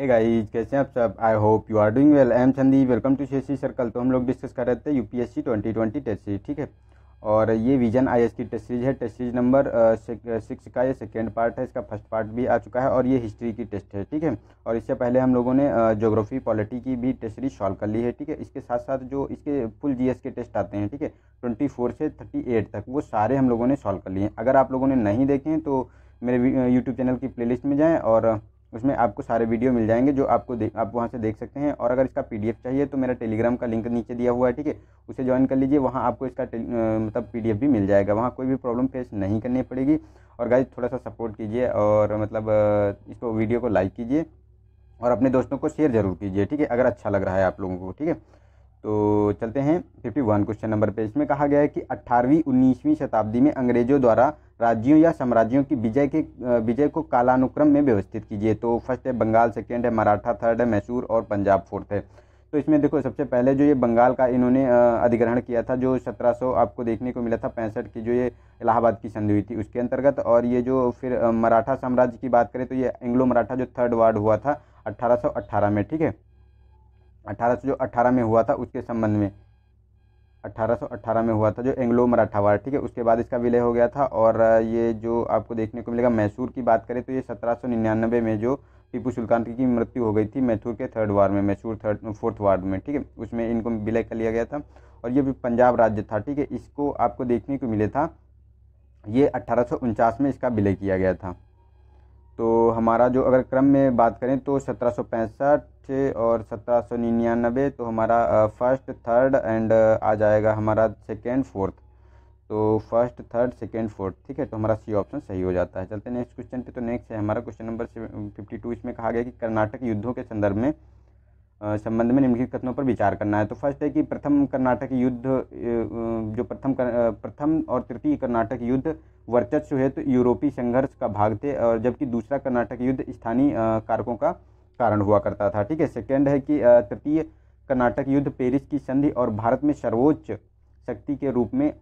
Hey guys कैसे हैं आप सब I hope you are doing well I am Sandeep welcome to C circle तो हम लोग डिस्कस कर रहे थे यूपीएससी 2020 टेस्ट सीरीज ठीक है और ये विजन एस की टेस्ट सीरीज है टेस्ट सीरीज नंबर सिक्स का ये सेकेंड पार्ट है इसका फर्स्ट पार्ट भी आ चुका है और ये हिस्ट्री की टेस्ट है ठीक है और इससे पहले हम लोगों ने जोग्राफी पॉलिटी की भी टेस्ट सीरीज सॉल्व कर ली है ठीक है इसके साथ साथ जो इसके फुल जी के टेस्ट आते हैं ठीक है ट्वेंटी फोर से थर्टी एट तक वो सारे हम लोगों ने सॉल्व कर लिए हैं अगर आप लोगों ने नहीं देखे हैं तो मेरे यूट्यूब चैनल की प्ले में जाएँ और उसमें आपको सारे वीडियो मिल जाएंगे जो आपको दे, आप वहाँ से देख सकते हैं और अगर इसका पीडीएफ चाहिए तो मेरा टेलीग्राम का लिंक नीचे दिया हुआ है ठीक है उसे ज्वाइन कर लीजिए वहाँ आपको इसका मतलब पीडीएफ भी मिल जाएगा वहाँ कोई भी प्रॉब्लम फेस नहीं करनी पड़ेगी और गाइज थोड़ा सा सपोर्ट कीजिए और मतलब इसको वीडियो को लाइक कीजिए और अपने दोस्तों को शेयर जरूर कीजिए ठीक है अगर अच्छा लग रहा है आप लोगों को ठीक है तो चलते हैं फिफ्टी वन क्वेश्चन नंबर पे इसमें कहा गया है कि अट्ठारहवीं उन्नीसवीं शताब्दी में अंग्रेजों द्वारा राज्यों या साम्राज्यों की विजय के विजय को कालानुक्रम में व्यवस्थित कीजिए तो फर्स्ट है बंगाल सेकेंड है मराठा थर्ड है मैसूर और पंजाब फोर्थ है तो इसमें देखो सबसे पहले जो ये बंगाल का इन्होंने अधिग्रहण किया था जो 1700 आपको देखने को मिला था पैंसठ की जो ये इलाहाबाद की संधि हुई थी उसके अंतर्गत और ये जो फिर मराठा साम्राज्य की बात करें तो ये एंग्लो मराठा जो थर्ड वार्ड हुआ था 1818 में ठीक है अठारह में हुआ था उसके संबंध में 1818 में हुआ था जो एंग्लो मराठा वार ठीक है उसके बाद इसका विलय हो गया था और ये जो आपको देखने को मिलेगा मैसूर की बात करें तो ये सत्रह में जो टीपू सुल्तान की मृत्यु हो गई थी मैसूर के थर्ड वार में मैसूर थर्ड फोर्थ वार्ड में ठीक है उसमें इनको विलय कर लिया गया था और ये भी पंजाब राज्य था ठीक है इसको आपको देखने को मिले था ये अट्ठारह में इसका विलय किया गया था तो हमारा जो अगर क्रम में बात करें तो सत्रह सौ पैंसठ और सत्रह सौ निन्यानबे तो हमारा फर्स्ट थर्ड एंड आ जाएगा हमारा सेकेंड फोर्थ तो फर्स्ट थर्ड सेकेंड फोर्थ ठीक है तो हमारा सी ऑप्शन सही हो जाता है चलते नेक्स्ट क्वेश्चन पे तो नेक्स्ट है हमारा क्वेश्चन नंबर फिफ्टी टू इसमें कहा गया कि कर्नाटक युद्धों के संदर्भ में संबंध में निम्नलिखित कथनों पर विचार करना है तो फर्स्ट है कि प्रथम कर्नाटक युद्ध जो प्रथम प्रथम और तृतीय कर्नाटक युद्ध वर्चस्व हेतु तो यूरोपीय संघर्ष का भाग थे और जबकि दूसरा कर्नाटक युद्ध स्थानीय कारकों का कारण हुआ करता था ठीक है सेकेंड है कि तृतीय कर्नाटक युद्ध पेरिस की संधि और भारत में सर्वोच्च शक्ति के रूप में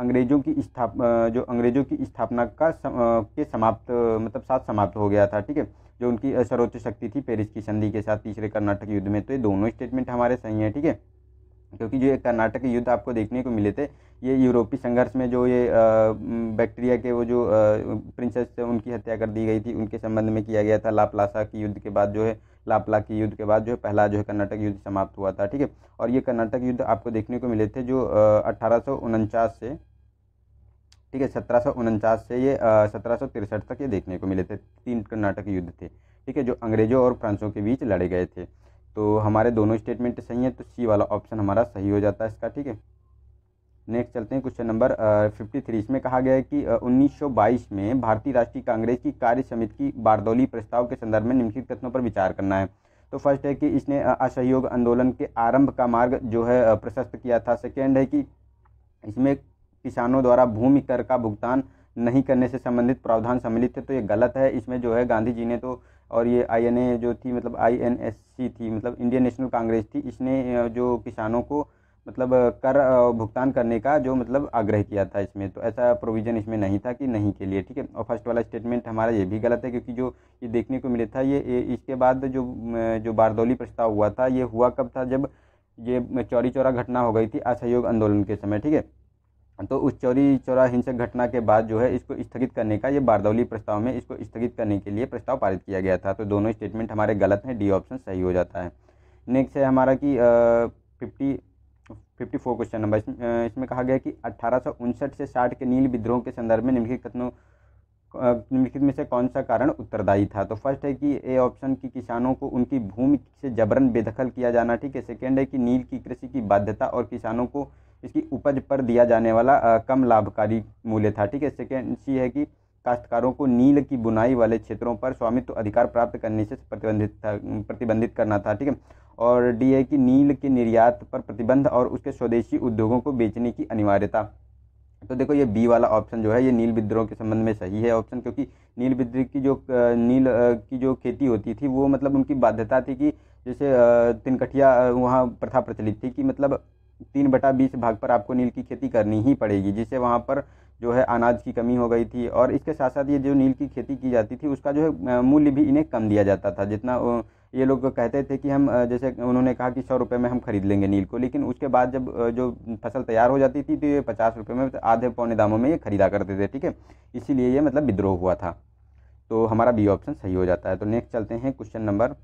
अंग्रेजों की स्थाप जो अंग्रेजों की स्थापना का सम, के समाप्त मतलब साथ समाप्त हो गया था ठीक है जो उनकी सर्वोच्च शक्ति थी पेरिस की संधि के साथ तीसरे कर्नाटक युद्ध में तो ये दोनों स्टेटमेंट हमारे सही हैं ठीक है क्योंकि जो ये कर्नाटक युद्ध आपको देखने को मिले थे ये यूरोपीय संघर्ष में जो ये बैक्टीरिया के वो जो प्रिंसेस थे उनकी हत्या कर दी गई थी उनके संबंध में किया गया था लापलासा के युद्ध के बाद जो है लापला के युद्ध के बाद जो है पहला जो है कर्नाटक युद्ध समाप्त हुआ था ठीक है और ये कर्नाटक युद्ध आपको देखने को मिले थे जो अट्ठारह से ठीक है सत्रह से ये सत्रह तक ये देखने को मिले थे तीन कर्नाटक युद्ध थे ठीक है जो अंग्रेज़ों और फ्रांसों के बीच लड़े गए थे तो हमारे दोनों स्टेटमेंट सही हैं तो सी वाला ऑप्शन हमारा सही हो जाता है इसका ठीक है नेक्स्ट चलते हैं क्वेश्चन नंबर फिफ्टी थ्री इसमें कहा गया है कि उन्नीस सौ बाईस में भारतीय राष्ट्रीय कांग्रेस की कार्य समिति की बारदौली प्रस्ताव के संदर्भ में निम्नलिखित कथनों पर विचार करना है तो फर्स्ट है कि इसने असहयोग आंदोलन के आरंभ का मार्ग जो है प्रशस्त किया था सेकेंड है कि इसमें किसानों द्वारा भूमि कर का भुगतान नहीं करने से संबंधित प्रावधान सम्मिलित थे तो ये गलत है इसमें जो है गांधी जी ने तो और ये आईएनए जो थी मतलब आईएनएससी थी मतलब इंडियन नेशनल कांग्रेस थी इसने जो किसानों को मतलब कर भुगतान करने का जो मतलब आग्रह किया था इसमें तो ऐसा प्रोविज़न इसमें नहीं था कि नहीं के लिए ठीक है और फर्स्ट वाला स्टेटमेंट हमारा ये भी गलत है क्योंकि जो ये देखने को मिले था ये इसके बाद जो जो बारदौली प्रस्ताव हुआ था ये हुआ कब था जब ये चौरी चौरा घटना हो गई थी असहयोग आंदोलन के समय ठीक है तो उस चौरी चौरा हिंसक घटना के बाद जो है इसको स्थगित करने का ये बारदौली प्रस्ताव में इसको स्थगित करने के लिए प्रस्ताव पारित किया गया था तो दोनों स्टेटमेंट हमारे गलत हैं डी ऑप्शन सही हो जाता है नेक्स्ट है हमारा कि fifty fifty four question number इसमें कहा गया कि अट्ठारह से साठ के नील विद्रोह के संदर्भ में निम्नलिखित कथनों निम्नलिखित में से कौन सा कारण उत्तरदायी था तो फर्स्ट है कि ए ऑप्शन की किसानों को उनकी भूमि से जबरन बेदखल किया जाना ठीक है सेकेंड है कि नील की कृषि की बाध्यता और किसानों को इसकी उपज पर दिया जाने वाला आ, कम लाभकारी मूल्य था ठीक है सेकेंड सी है कि काश्तकारों को नील की बुनाई वाले क्षेत्रों पर स्वामित्व अधिकार प्राप्त करने से प्रतिबंधित था प्रतिबंधित करना था ठीक है और डी है कि नील के निर्यात पर प्रतिबंध और उसके स्वदेशी उद्योगों को बेचने की अनिवार्यता तो देखो ये बी वाला ऑप्शन जो है ये नील विद्रोह के संबंध में सही है ऑप्शन क्योंकि नील विद्रोह की जो नील की जो खेती होती थी वो मतलब उनकी बाध्यता थी कि जैसे तिनकटिया वहाँ प्रथा प्रचलित थी कि मतलब तीन बटा बीस भाग पर आपको नील की खेती करनी ही पड़ेगी जिससे वहाँ पर जो है अनाज की कमी हो गई थी और इसके साथ साथ ये जो नील की खेती की जाती थी उसका जो है मूल्य भी इन्हें कम दिया जाता था जितना ये लोग कहते थे कि हम जैसे उन्होंने कहा कि सौ रुपये में हम खरीद लेंगे नील को लेकिन उसके बाद जब जो फसल तैयार हो जाती थी तो ये पचास रुपये में आधे पौने दामों में ये खरीदा करते थे ठीक है इसीलिए ये मतलब विद्रोह हुआ था तो हमारा बी ऑप्शन सही हो जाता है तो नेक्स्ट चलते हैं क्वेश्चन नंबर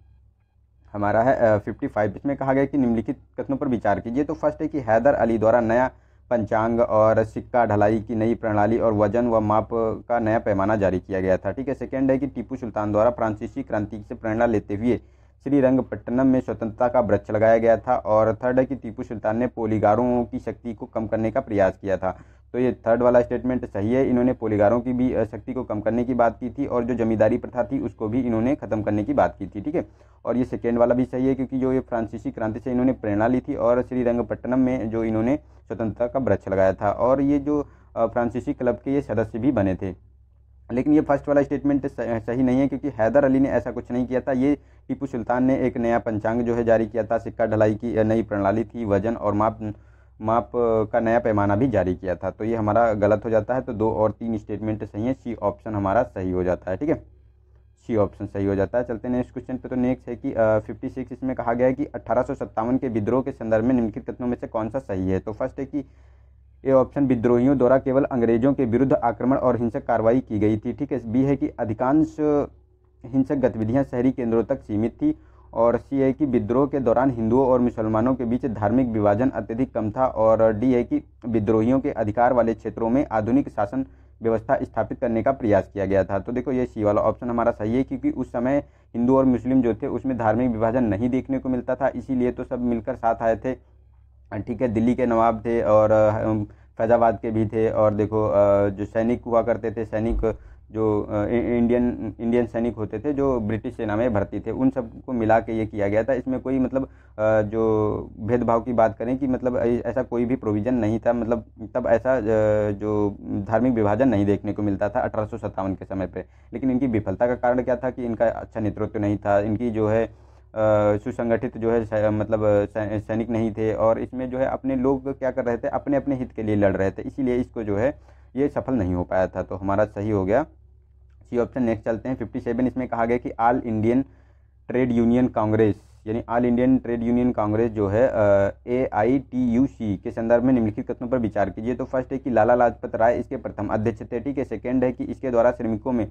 हमारा है फिफ्टी फाइव इसमें कहा गया कि निम्नलिखित कथनों पर विचार कीजिए तो फर्स्ट है कि हैदर अली द्वारा नया पंचांग और सिक्का ढलाई की नई प्रणाली और वजन व माप का नया पैमाना जारी किया गया था ठीक है सेकेंड है कि टीपू सुल्तान द्वारा फ्रांसीसी क्रांति से प्रेरणा लेते हुए श्रीरंगपट्टनम में स्वतंत्रता का वृक्ष लगाया गया था और थर्ड है कि टीपू सुल्तान ने पोलीगारों की शक्ति को कम करने का प्रयास किया था तो ये थर्ड वाला स्टेटमेंट सही है इन्होंने पोलीगारों की भी शक्ति को कम करने की बात की थी और जो जमींदारी प्रथा थी उसको भी इन्होंने ख़त्म करने की बात की थी ठीक है और ये सेकेंड वाला भी सही है क्योंकि जो ये फ्रांसीसी क्रांति से इन्होंने प्रेरणा ली थी और श्रीरंगपट्टनम में जो इन्होंने स्वतंत्रता का वृक्ष लगाया था और ये जो फ्रांसीसी क्लब के ये सदस्य भी बने थे लेकिन ये फर्स्ट वाला स्टेटमेंट सही नहीं है क्योंकि हैदर अली ने ऐसा कुछ नहीं किया था ये टीपू सुल्तान ने एक नया पंचांग जो है जारी किया था सिक्का ढलाई की नई प्रणाली थी वजन और माप माप का नया पैमाना भी जारी किया था तो ये हमारा गलत हो जाता है तो दो और तीन स्टेटमेंट सही है सी ऑप्शन हमारा सही हो जाता है ठीक है सी ऑप्शन सही हो जाता है चलते नेक्स्ट क्वेश्चन पे तो नेक्स्ट है कि फिफ्टी सिक्स इसमें कहा गया है कि अट्ठारह के विद्रोह के संदर्भ में निम्नलिखित कथनों में से कौन सा सही है तो फर्स्ट है कि ए ऑप्शन विद्रोहियों द्वारा केवल अंग्रेजों के विरुद्ध आक्रमण और हिंसक कार्रवाई की गई थी ठीक है बी है कि अधिकांश हिंसक गतिविधियां शहरी केंद्रों तक सीमित थी और सी है कि विद्रोह के दौरान हिंदुओं और मुसलमानों के बीच धार्मिक विभाजन अत्यधिक कम था और डी है कि विद्रोहियों के अधिकार वाले क्षेत्रों में आधुनिक शासन व्यवस्था स्थापित करने का प्रयास किया गया था तो देखो ये सी वाला ऑप्शन हमारा सही है क्योंकि उस समय हिंदू और मुस्लिम जो थे उसमें धार्मिक विभाजन नहीं देखने को मिलता था इसीलिए तो सब मिलकर साथ आए थे ठीक है दिल्ली के नवाब थे और फैज़ाबाद के भी थे और देखो जो सैनिक हुआ करते थे सैनिक जो इंडियन इंडियन सैनिक होते थे जो ब्रिटिश सेना में भर्ती थे उन सबको मिला के ये किया गया था इसमें कोई मतलब जो भेदभाव की बात करें कि मतलब ऐसा कोई भी प्रोविज़न नहीं था मतलब तब ऐसा जो धार्मिक विभाजन नहीं देखने को मिलता था अठारह के समय पर लेकिन इनकी विफलता का कारण क्या था कि इनका अच्छा नेतृत्व नहीं था इनकी जो है सुसंगठित जो है मतलब सैनिक नहीं थे और इसमें जो है अपने लोग क्या कर रहे थे अपने अपने हित के लिए लड़ रहे थे इसीलिए इसको जो है ये सफल नहीं हो पाया था तो हमारा सही हो गया सी ऑप्शन नेक्स्ट चलते हैं फिफ्टी सेवन इसमें कहा गया कि All Indian Trade Union Congress यानी All Indian Trade Union Congress जो है ए आई टी यू सी के संदर्भ में निम्नलिखित कथनों पर विचार कीजिए तो फर्स्ट है कि लाला लाजपत राय इसके प्रथम अध्यक्ष थे ठीक है सेकेंड है कि इसके द्वारा श्रमिकों में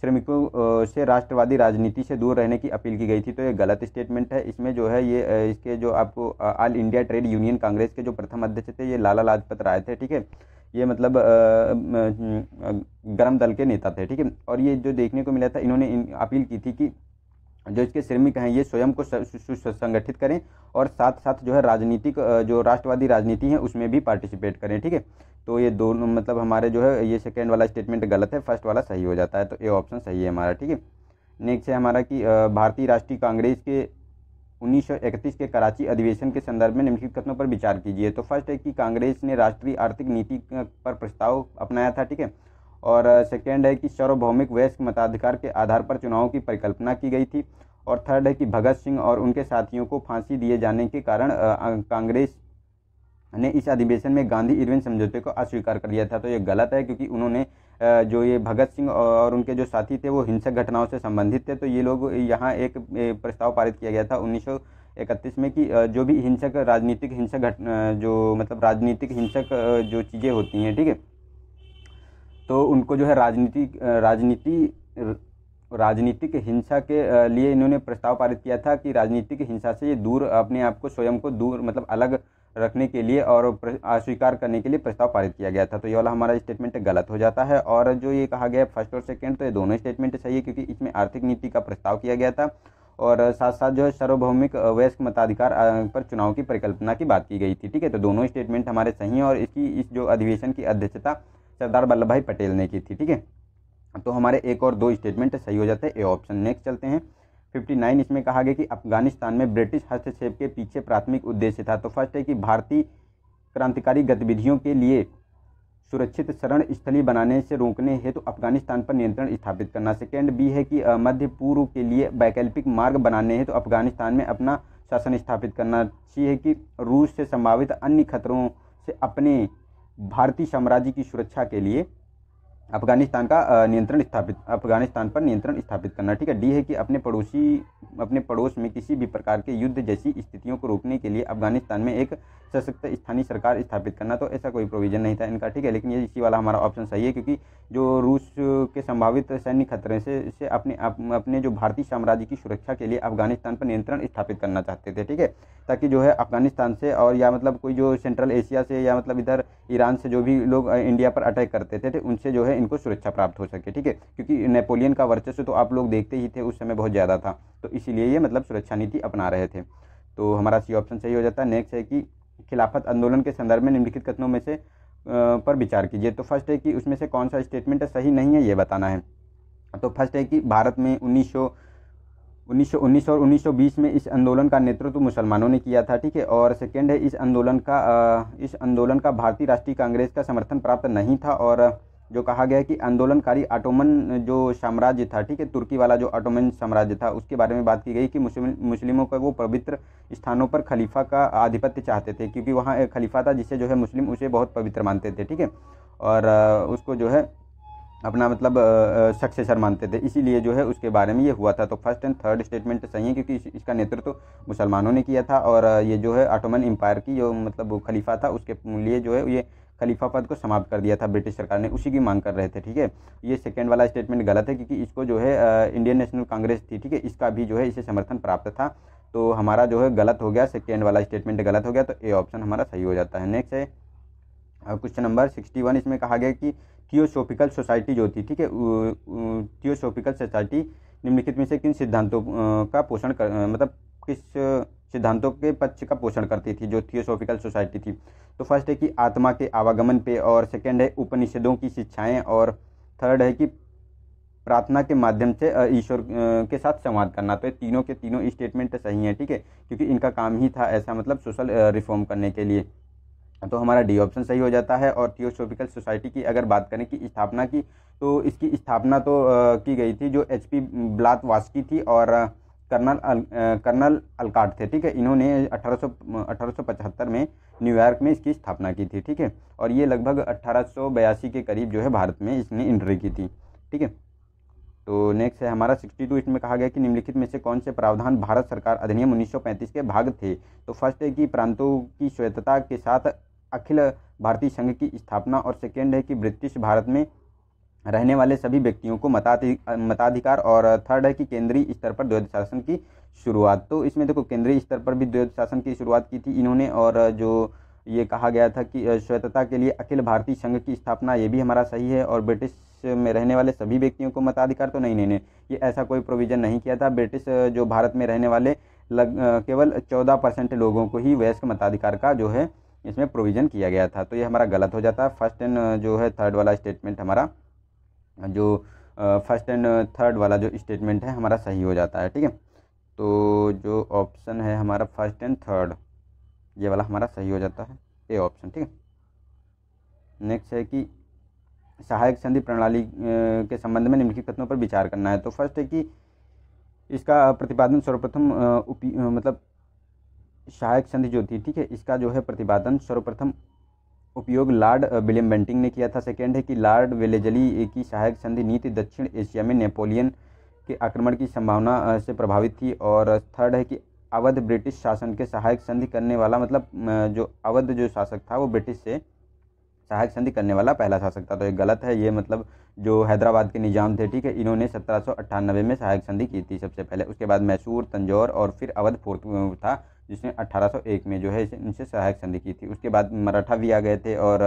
श्रमिकों से राष्ट्रवादी राजनीति से दूर रहने की अपील की गई थी तो ये गलत स्टेटमेंट है इसमें जो है ये इसके जो आपको All India Trade Union Congress के जो प्रथम अध्यक्ष थे ये लाला लाजपत राय थे ठीक है ये मतलब गर्म दल के नेता थे ठीक है और ये जो देखने को मिला था इन्होंने इन अपील की थी कि जो इसके श्रमिक हैं ये स्वयं को संगठित करें और साथ साथ जो है राजनीतिक जो राष्ट्रवादी राजनीति है उसमें भी पार्टिसिपेट करें ठीक है तो ये दोनों मतलब हमारे जो है ये सेकेंड वाला स्टेटमेंट गलत है फर्स्ट वाला सही हो जाता है तो ये ऑप्शन सही है हमारा ठीक है नेक्स्ट है हमारा कि भारतीय राष्ट्रीय कांग्रेस के 1931 के कराची अधिवेशन के संदर्भ में निम्नलिखित कथनों पर विचार कीजिए तो फर्स्ट है कि कांग्रेस ने राष्ट्रीय आर्थिक नीति पर प्रस्ताव अपनाया था ठीक है और सेकेंड है कि सार्वभौमिक वयस्क मताधिकार के आधार पर चुनाव की परिकल्पना की गई थी और थर्ड है कि भगत सिंह और उनके साथियों को फांसी दिए जाने के कारण कांग्रेस ने इस अधिवेशन में गांधी इरविन समझौते को अस्वीकार कर दिया था तो ये गलत है क्योंकि उन्होंने जो ये भगत सिंह और उनके जो साथी थे वो हिंसक घटनाओं से संबंधित थे तो ये लोग यहाँ एक प्रस्ताव पारित किया गया था उन्नीस इकतीस में कि जो भी हिंसक राजनीतिक हिंसक घट जो मतलब राजनीतिक हिंसक जो चीज़ें होती हैं ठीक है ठीके? तो उनको जो है राजनीति राजनीति राजनीतिक हिंसा के लिए इन्होंने प्रस्ताव पारित किया था कि राजनीतिक हिंसा से ये दूर अपने आप को स्वयं को दूर मतलब अलग रखने के लिए और अस्वीकार करने के लिए प्रस्ताव पारित किया गया था तो ये वाला हमारा स्टेटमेंट गलत हो जाता है और जो ये कहा गया फर्स्ट और सेकेंड तो ये दोनों स्टेटमेंट सही है क्योंकि इसमें आर्थिक नीति का प्रस्ताव किया गया था और साथ साथ जो है सार्वभौमिक वयस्क मताधिकार पर चुनाव की परिकल्पना की बात की गई थी ठीक है तो दोनों स्टेटमेंट हमारे सही हैं और इसकी इस जो अधिवेशन की अध्यक्षता सरदार वल्लभ भाई पटेल ने की थी ठीक है तो हमारे एक और दो स्टेटमेंट सही हो जाते हैं ए ऑप्शन नेक्स्ट चलते हैं 59 इसमें कहा गया कि अफगानिस्तान में ब्रिटिश हस्तक्षेप के पीछे प्राथमिक उद्देश्य था तो फर्स्ट है कि भारतीय क्रांतिकारी गतिविधियों के लिए सुरक्षित शरण स्थली बनाने से रोकने हेतु तो अफगानिस्तान पर नियंत्रण स्थापित करना सेकेंड बी है कि मध्य पूर्व के लिए वैकल्पिक मार्ग बनाने हेतु तो अफगानिस्तान में अपना शासन स्थापित करना चाहिए कि रूस से संभावित अन्य खतरों से अपने भारतीय साम्राज्य की सुरक्षा के लिए अफगानिस्तान का नियंत्रण स्थापित अफगानिस्तान पर नियंत्रण स्थापित करना ठीक है डी है कि अपने पड़ोसी अपने पड़ोस में किसी भी प्रकार के युद्ध जैसी स्थितियों को रोकने के लिए अफगानिस्तान में एक सशक्त स्थानीय सरकार स्थापित करना तो ऐसा कोई प्रोविजन नहीं था इनका ठीक है लेकिन ये इसी वाला हमारा ऑप्शन सही है क्योंकि जो रूस के संभावित सैन्य खतरे से इससे अपने अप, अपने जो भारतीय साम्राज्य की सुरक्षा के लिए अफगानिस्तान पर नियंत्रण स्थापित करना चाहते थे ठीक है ताकि जो है अफगानिस्तान से और या मतलब कोई जो सेंट्रल एशिया से या मतलब इधर ईरान से जो भी लोग इंडिया पर अटैक करते थे तो उनसे जो है में इनको सुरक्षा प्राप्त हो सके ठीक है क्योंकि नेपोलियन का वर्चस्व तो आप लोग देखते ही थे उस समय बहुत ज़्यादा था तो इसीलिए ये मतलब सुरक्षा नीति अपना रहे थे तो हमारा सी ऑप्शन सही हो जाता है नेक्स्ट है कि खिलाफत आंदोलन के संदर्भ में निम्नलिखित कथनों में से पर विचार कीजिए तो फर्स्ट है कि उसमें से कौन सा स्टेटमेंट सही नहीं है ये बताना है तो फर्स्ट है कि भारत में उन्नीस उन्नीस सौ उन्नीस और उन्नीस सौ बीस में इस आंदोलन का नेतृत्व तो मुसलमानों ने किया था ठीक है और सेकेंड है इस आंदोलन का इस आंदोलन का भारतीय राष्ट्रीय कांग्रेस का समर्थन प्राप्त नहीं था और जो कहा गया कि आंदोलनकारी ऑटोमन जो साम्राज्य था ठीक है तुर्की वाला जो ऑटोमन साम्राज्य था उसके बारे में बात की गई कि मुस्लिमों का वो पवित्र स्थानों पर खलीफा का आधिपत्य चाहते थे क्योंकि वहाँ एक खलीफा था जिससे जो है मुस्लिम उसे बहुत पवित्र मानते थे ठीक है और उसको जो है अपना मतलब सक्सेसर मानते थे इसीलिए जो है उसके बारे में ये हुआ था तो फर्स्ट एंड थर्ड स्टेटमेंट सही है क्योंकि इसका नेतृत्व तो मुसलमानों ने किया था और ये जो है ऑटोमन एम्पायर की जो मतलब खलीफा था उसके लिए जो है ये खलीफा पद को समाप्त कर दिया था ब्रिटिश सरकार ने उसी की मांग कर रहे थे ठीक है ये सेकेंड वाला स्टेटमेंट गलत है क्योंकि इसको जो है इंडियन नेशनल कांग्रेस थी ठीक है इसका भी जो है इसे समर्थन प्राप्त था तो हमारा जो है गलत हो गया सेकेंड वाला स्टेटमेंट गलत हो गया तो ए ऑप्शन हमारा सही हो जाता है नेक्स्ट है क्वेश्चन नंबर सिक्सटी वन इसमें कहा गया कि थियोसोफिकल सोसाइटी जो थी ठीक है थियोसोफिकल सोसाइटी निम्नलिखित में से किन सिद्धांतों का पोषण कर मतलब किस सिद्धांतों के पक्ष का पोषण करती थी जो थियोसॉफिकल सोसाइटी थी तो फर्स्ट है कि आत्मा के आवागमन पे और सेकंड है उपनिषदों की शिक्षाएं और थर्ड है कि प्रार्थना के माध्यम से ईश्वर के साथ संवाद करना तो ये तीनों के तीनों स्टेटमेंट सही हैं ठीक है क्योंकि इनका काम ही था ऐसा मतलब सोशल रिफॉर्म करने के लिए तो हमारा डी ऑप्शन सही हो जाता है और थियोसोफिकल सोसाइटी की अगर बात करें कि स्थापना की तो इसकी स्थापना तो की गई थी जो एच पी ब्लात वास्की थी और कर्नल अल, कर्नल अलकाट थे ठीक है इन्होंने 1800 1875 में न्यूयॉर्क में इसकी स्थापना की थी ठीक है और ये लगभग अट्ठारह के करीब जो है भारत में इसने एंट्री की थी ठीक है तो नेक्स्ट है हमारा 62 इसमें कहा गया कि निम्नलिखित में से कौन से प्रावधान भारत सरकार अधिनियम 1935 के भाग थे तो फर्स्ट है कि प्रांतों की स्वतंत्रता के साथ अखिल भारतीय संघ की स्थापना और सेकेंड है कि ब्रिटिश भारत में रहने वाले सभी व्यक्तियों को मताधि मताधिकार और थर्ड है कि केंद्रीय स्तर पर द्वैध शासन की शुरुआत तो इसमें देखो केंद्रीय स्तर पर भी द्वैध शासन की शुरुआत की थी इन्होंने और जो ये कहा गया था कि स्वतंत्रता के लिए अखिल भारतीय संघ की स्थापना ये भी हमारा सही है और ब्रिटिश में रहने वाले सभी व्यक्तियों को मताधिकार तो नहीं नहीं ये ऐसा कोई प्रोविज़न नहीं किया था ब्रिटिश जो भारत में रहने वाले लग केवल चौदह परसेंट लोगों को ही वयस्क मताधिकार का जो है इसमें प्रोविज़न किया गया था तो ये हमारा गलत हो जाता है फर्स्ट एंड जो है थर्ड वाला स्टेटमेंट हमारा जो फर्स्ट एंड थर्ड वाला जो स्टेटमेंट है हमारा सही हो जाता है ठीक है तो जो ऑप्शन है हमारा फर्स्ट एंड थर्ड ये वाला हमारा सही हो जाता है ए ऑप्शन ठीक है नेक्स्ट है कि सहायक संधि प्रणाली के संबंध में निम्नलिखित कथनों पर विचार करना है तो फर्स्ट है कि इसका प्रतिपादन सर्वप्रथम मतलब सहायक संधि जो थी ठीक है इसका जो है प्रतिपादन सर्वप्रथम उपयोग लॉर्ड विलियम बेंटिंग ने किया था सेकेंड है कि लॉर्ड वेलेजली की सहायक संधि नीति दक्षिण एशिया में नेपोलियन के आक्रमण की संभावना से प्रभावित थी और थर्ड है कि अवध ब्रिटिश शासन के सहायक संधि करने वाला मतलब जो अवध जो शासक था वो ब्रिटिश से सहायक संधि करने वाला पहला शासक था तो ये गलत है ये मतलब जो हैदराबाद के निज़ाम थे ठीक है इन्होंने सत्रह में सहायक संधि की थी सबसे पहले उसके बाद मैसूर तंजौर और फिर अवध फोर्थ था जिसने 1801 में जो है इनसे सहायक संधि की थी उसके बाद मराठा भी आ गए थे और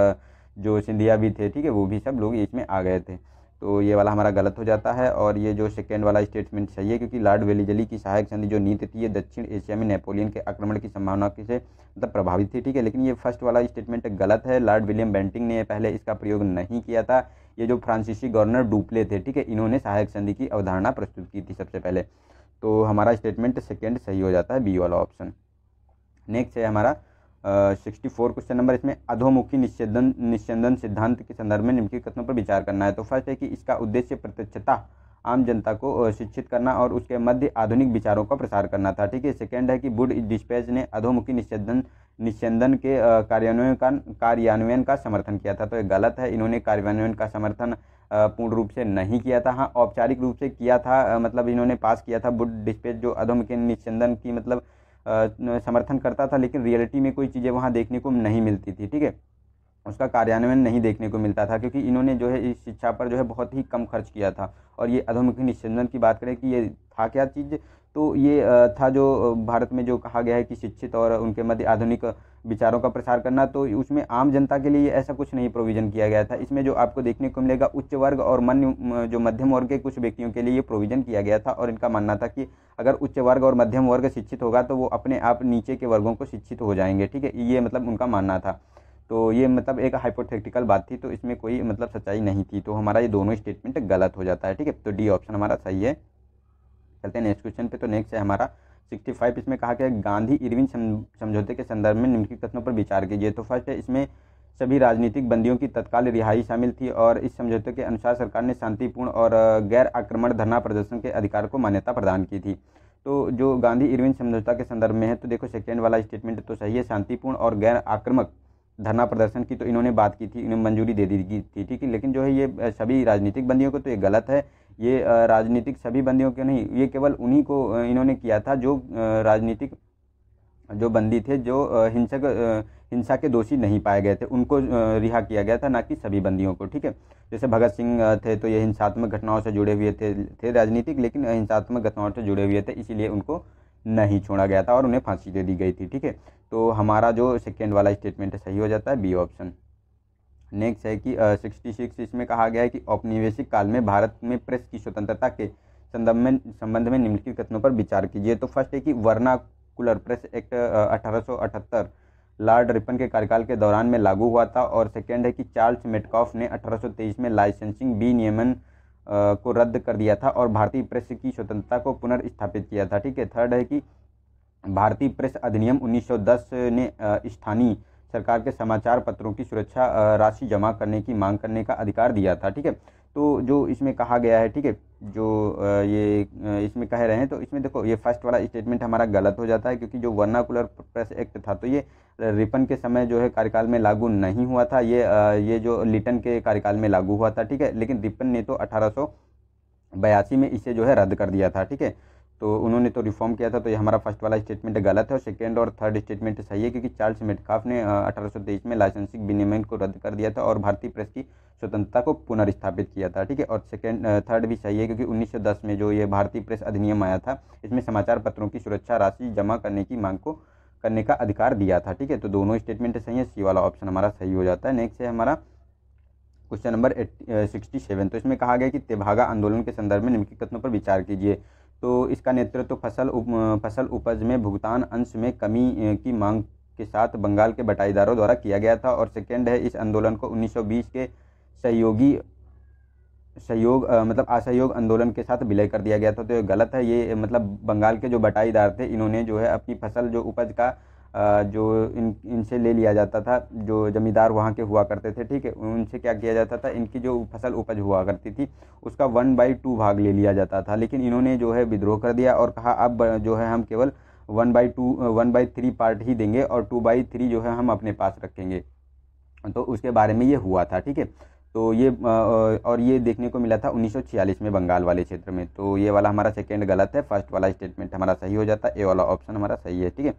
जो सिंधिया भी थे ठीक है वो भी सब लोग इसमें आ गए थे तो ये वाला हमारा गलत हो जाता है और ये जो सेकेंड वाला स्टेटमेंट सही है क्योंकि लॉर्ड वेलीजली की सहायक संधि जो नीति थी ये दक्षिण एशिया में नेपोलियन के आक्रमण की संभावना से मतलब प्रभावित थी ठीक है लेकिन ये फर्स्ट वाला स्टेटमेंट गलत है लॉर्ड विलियम बेंटिंग ने पहले इसका प्रयोग नहीं किया था ये जो फ्रांसीसी गवर्नर डुपले थे ठीक है इन्होंने सहायक संधि की अवधारणा प्रस्तुत की थी सबसे पहले तो हमारा स्टेटमेंट सेकेंड सही हो जाता है बी वाला ऑप्शन नेक्स्ट है हमारा सिक्सटी फोर क्वेश्चन नंबर इसमें अधोमुखी निश्चंदन निश्चंदन सिद्धांत के संदर्भ में निम्नलिखित कथनों पर विचार करना है तो फर्स्ट है कि इसका उद्देश्य प्रत्यक्षता आम जनता को शिक्षित करना और उसके मध्य आधुनिक विचारों का प्रसार करना था ठीक है सेकेंड है कि बुड डिस्पैच ने अधोमुखी निश्चंदन निश्चंदन के कार्यान्वयन का कार्यान्वयन का समर्थन किया था तो ये गलत है इन्होंने कार्यान्वयन का समर्थन पूर्ण रूप से नहीं किया था हाँ औपचारिक रूप से किया था मतलब इन्होंने पास किया था बुड डिस्पैच जो अधोमुखी निश्चंदन की मतलब समर्थन करता था लेकिन रियलिटी में कोई चीज़ें वहाँ देखने को नहीं मिलती थी ठीक है उसका कार्यान्वयन नहीं देखने को मिलता था क्योंकि इन्होंने जो है इस शिक्षा पर जो है बहुत ही कम खर्च किया था और ये अधोमुखी निश्चंदन की बात करें कि ये था क्या चीज़ तो ये था जो भारत में जो कहा गया है कि शिक्षित और उनके मध्य आधुनिक विचारों का प्रसार करना तो उसमें आम जनता के लिए ऐसा कुछ नहीं प्रोविज़न किया गया था इसमें जो आपको देखने को मिलेगा उच्च वर्ग और मन जो मध्यम वर्ग के कुछ व्यक्तियों के लिए ये प्रोविज़न किया गया था और इनका मानना था कि अगर उच्च वर्ग और मध्यम वर्ग शिक्षित होगा तो वो अपने आप नीचे के वर्गों को शिक्षित हो जाएंगे ठीक है ये मतलब उनका मानना था तो ये मतलब एक हाइपोथेटिकल बात थी तो इसमें कोई मतलब सच्चाई नहीं थी तो हमारा ये दोनों स्टेटमेंट गलत हो जाता है ठीक है तो डी ऑप्शन हमारा सही है चलते हैं नेक्स्ट क्वेश्चन पे तो नेक्स्ट है हमारा सिक्सटी फाइव इसमें कहा गया गांधी इरविन समझौते के संदर्भ में निम्नलिखित कथनों पर विचार कीजिए तो फर्स्ट है इसमें सभी राजनीतिक बंदियों की तत्काल रिहाई शामिल थी और इस समझौते के अनुसार सरकार ने शांतिपूर्ण और गैर आक्रमण धरना प्रदर्शन के अधिकार को मान्यता प्रदान की थी तो जो गांधी इरविन समझौता के संदर्भ में है तो देखो सेकेंड वाला स्टेटमेंट तो सही है शांतिपूर्ण और गैर आक्रमक धरना प्रदर्शन की तो इन्होंने बात की थी इन्होंने मंजूरी दे दी थी ठीक है लेकिन जो है ये सभी राजनीतिक बंदियों को तो ये गलत है ये राजनीतिक सभी बंदियों के नहीं ये केवल उन्हीं को इन्होंने किया था जो राजनीतिक जो बंदी थे जो हिंसक हिंसा के दोषी नहीं पाए गए थे उनको रिहा किया गया था ना कि सभी बंदियों को ठीक है जैसे भगत सिंह थे तो ये हिंसात्मक घटनाओं से जुड़े हुए थे थे राजनीतिक लेकिन हिंसात्मक घटनाओं से जुड़े हुए थे इसीलिए उनको नहीं छोड़ा गया था और उन्हें फांसी दे दी गई थी ठीक है तो हमारा जो सेकेंड वाला स्टेटमेंट है सही हो जाता है बी ऑप्शन नेक्स्ट है कि सिक्सटी सिक्स इसमें कहा गया है कि औपनिवेशिक काल में भारत में प्रेस की स्वतंत्रता के संदर्भ में संबंध में निम्नलिखित कथनों पर विचार कीजिए तो फर्स्ट है कि वर्नाकुलर प्रेस एक्ट अठारह लॉर्ड रिपन के कार्यकाल के दौरान में लागू हुआ था और सेकेंड है कि चार्ल्स मेटकॉफ ने 1823 में लाइसेंसिंग बी नियमन को रद्द कर दिया था और भारतीय प्रेस की स्वतंत्रता को पुनर्स्थापित किया था ठीक है थर्ड है कि भारतीय प्रेस अधिनियम 1910 ने स्थानीय सरकार के समाचार पत्रों की सुरक्षा राशि जमा करने की मांग करने का अधिकार दिया था ठीक है तो जो इसमें कहा गया है ठीक है जो ये इसमें कह रहे हैं तो इसमें देखो ये फर्स्ट वाला स्टेटमेंट हमारा गलत हो जाता है क्योंकि जो वर्नाकुलर प्रेस एक्ट था तो ये रिपन के समय जो है कार्यकाल में लागू नहीं हुआ था ये ये जो लिटन के कार्यकाल में लागू हुआ था ठीक है लेकिन रिपन ने तो अठारह बयासी में इसे जो है रद्द कर दिया था ठीक है तो उन्होंने तो रिफॉर्म किया था तो ये हमारा फर्स्ट वाला स्टेटमेंट गलत है और सेकेंड और थर्ड स्टेटमेंट सही है क्योंकि चार्ल्स मेटकाफ ने अठारह में लाइसेंसिंग विनियमन को रद्द कर दिया था और भारतीय प्रेस की स्वतंत्रता को पुनर्स्थापित किया था ठीक है और सेकेंड थर्ड भी सही है क्योंकि 1910 में जो ये भारतीय प्रेस अधिनियम आया था इसमें समाचार पत्रों की सुरक्षा राशि जमा करने की मांग को करने का अधिकार दिया था ठीक है तो दोनों स्टेटमेंट सही है सी वाला ऑप्शन हमारा सही हो जाता है नेक्स्ट है हमारा क्वेश्चन नंबर सिक्सटी सेवन तो इसमें कहा गया कि तेभागा आंदोलन के संदर्भ में निम्नलिखित कथनों पर विचार कीजिए तो इसका नेतृत्व तो फसल उप, फसल उपज में भुगतान अंश में कमी की मांग के साथ बंगाल के बटाईदारों द्वारा किया गया था और सेकेंड है इस आंदोलन को 1920 के सहयोगी सहयोग मतलब असहयोग आंदोलन के साथ विलय कर दिया गया था तो ये गलत है ये मतलब बंगाल के जो बटाईदार थे इन्होंने जो है अपनी फसल जो उपज का जो इन इनसे ले लिया जाता था जो ज़मींदार वहाँ के हुआ करते थे ठीक है उनसे क्या किया जाता था इनकी जो फसल उपज हुआ करती थी उसका वन बाई टू भाग ले लिया जाता था लेकिन इन्होंने जो है विद्रोह कर दिया और कहा अब जो है हम केवल one by two one by three part ही देंगे और टू बाई थ्री जो है हम अपने पास रखेंगे तो उसके बारे में ये हुआ था ठीक है तो ये और ये देखने को मिला था 1946 में बंगाल वाले क्षेत्र में तो ये वाला हमारा सेकेंड गलत है फर्स्ट वाला स्टेटमेंट हमारा सही हो जाता है ए वाला ऑप्शन हमारा सही है ठीक है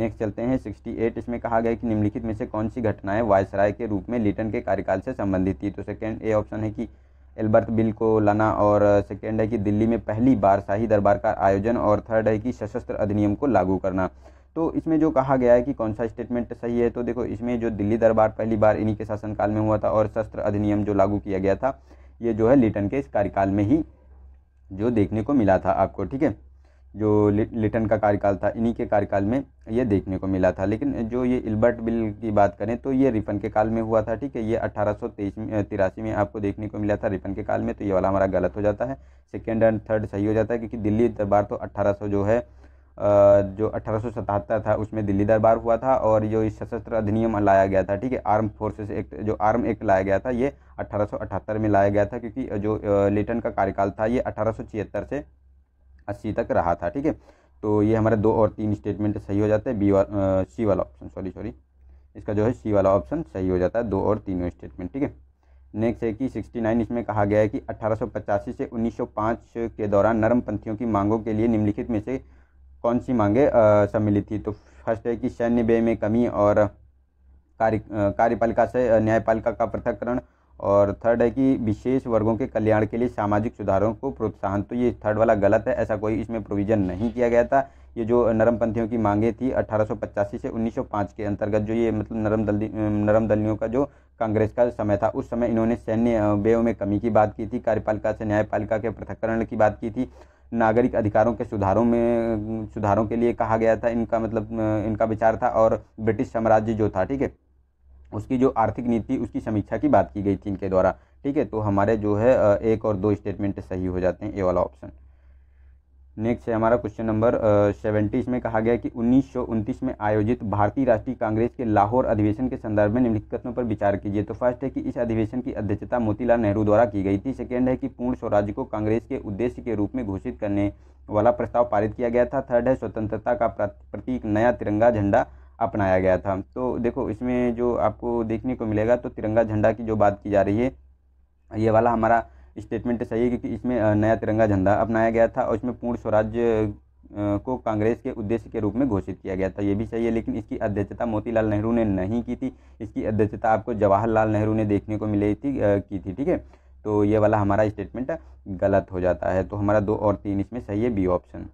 नेक्स्ट चलते हैं 68 इसमें कहा गया कि निम्नलिखित में से कौन सी घटनाएं वायसराय के रूप में लिटन के कार्यकाल से संबंधित थी तो सेकेंड ए ऑप्शन है कि एल्बर्ट बिल को लाना और सेकेंड है कि दिल्ली में पहली बार शाही दरबार का आयोजन और थर्ड है कि सशस्त्र अधिनियम को लागू करना तो इसमें जो कहा गया है कि कौन सा स्टेटमेंट सही है तो देखो इसमें जो दिल्ली दरबार पहली बार इन्हीं के शासनकाल में हुआ था और शस्त्र अधिनियम जो लागू किया गया था ये जो है लिटन के इस कार्यकाल में ही जो देखने को मिला था आपको ठीक है जो लिटन का कार्यकाल था इन्हीं के कार्यकाल में ये देखने को मिला था लेकिन जो ये इल्बर्ट बिल की बात करें तो ये रिफन के काल में हुआ था ठीक है ये अट्ठारह सौ तिरासी में आपको देखने को मिला था रिफन के काल में तो ये वाला हमारा गलत हो जाता है सेकेंड एंड थर्ड सही हो जाता है क्योंकि दिल्ली दरबार तो अट्ठारह जो है जो अठारह था उसमें दिल्ली दरबार हुआ था और जो सशस्त्र अधिनियम लाया गया था ठीक है आर्म फोर्सेस एक्ट जो आर्म एक्ट लाया गया था ये अठारह में लाया गया था क्योंकि जो लिटन का कार्यकाल था ये अठारह से अस्सी तक रहा था ठीक है तो ये हमारे दो और तीन स्टेटमेंट सही हो जाते हैं बी वाला सी वाला ऑप्शन सॉरी सॉरी इसका जो है सी वाला ऑप्शन सही हो जाता है दो और तीनों स्टेटमेंट ठीक है नेक्स्ट है कि 69 इसमें कहा गया है कि पचासी से 1905 के दौरान नरम पंथियों की मांगों के लिए निम्नलिखित में से कौन सी मांगे सम्मिलित थी तो फर्स्ट है कि सैन्य व्यय में कमी और कार्य कार्यपालिका से न्यायपालिका का पृथककरण और थर्ड है कि विशेष वर्गों के कल्याण के लिए सामाजिक सुधारों को प्रोत्साहन तो ये थर्ड वाला गलत है ऐसा कोई इसमें प्रोविज़न नहीं किया गया था ये जो नरमपंथियों की मांगे थी अठारह से 1905 के अंतर्गत जो ये मतलब नरम दल नरम दलियों का जो कांग्रेस का समय था उस समय इन्होंने सैन्य व्ययों में कमी की बात की थी कार्यपालिका से न्यायपालिका के पृथककरण की बात की थी नागरिक अधिकारों के सुधारों में सुधारों के लिए कहा गया था इनका मतलब इनका विचार था और ब्रिटिश साम्राज्य जो था ठीक है उसकी जो आर्थिक नीति उसकी समीक्षा की बात की गई थी इनके द्वारा ठीक है तो हमारे जो है एक और दो स्टेटमेंट सही हो जाते हैं ए वाला ऑप्शन नेक्स्ट है हमारा क्वेश्चन नंबर सेवेंटी इसमें कहा गया कि उन्नीस में आयोजित भारतीय राष्ट्रीय कांग्रेस के लाहौर अधिवेशन के संदर्भ में निम्नलिखित कथनों पर विचार कीजिए तो फर्स्ट है कि इस अधिवेशन की अध्यक्षता मोतीलाल नेहरू द्वारा की गई थी सेकेंड है कि पूर्ण स्वराज को कांग्रेस के उद्देश्य के रूप में घोषित करने वाला प्रस्ताव पारित किया गया था थर्ड है स्वतंत्रता का प्रतीक नया तिरंगा झंडा अपनाया गया था तो देखो इसमें जो आपको देखने को मिलेगा तो तिरंगा झंडा की जो बात की जा रही है ये वाला हमारा स्टेटमेंट सही है क्योंकि इसमें नया तिरंगा झंडा अपनाया गया था और इसमें पूर्ण स्वराज्य को कांग्रेस के उद्देश्य के रूप में घोषित किया गया था ये भी सही है लेकिन इसकी अध्यक्षता मोतीलाल नेहरू ने नहीं की थी इसकी अध्यक्षता आपको जवाहरलाल नेहरू ने देखने को मिली थी की थी ठीक है तो ये वाला हमारा स्टेटमेंट गलत हो जाता है तो हमारा दो और तीन इसमें सही है बी ऑप्शन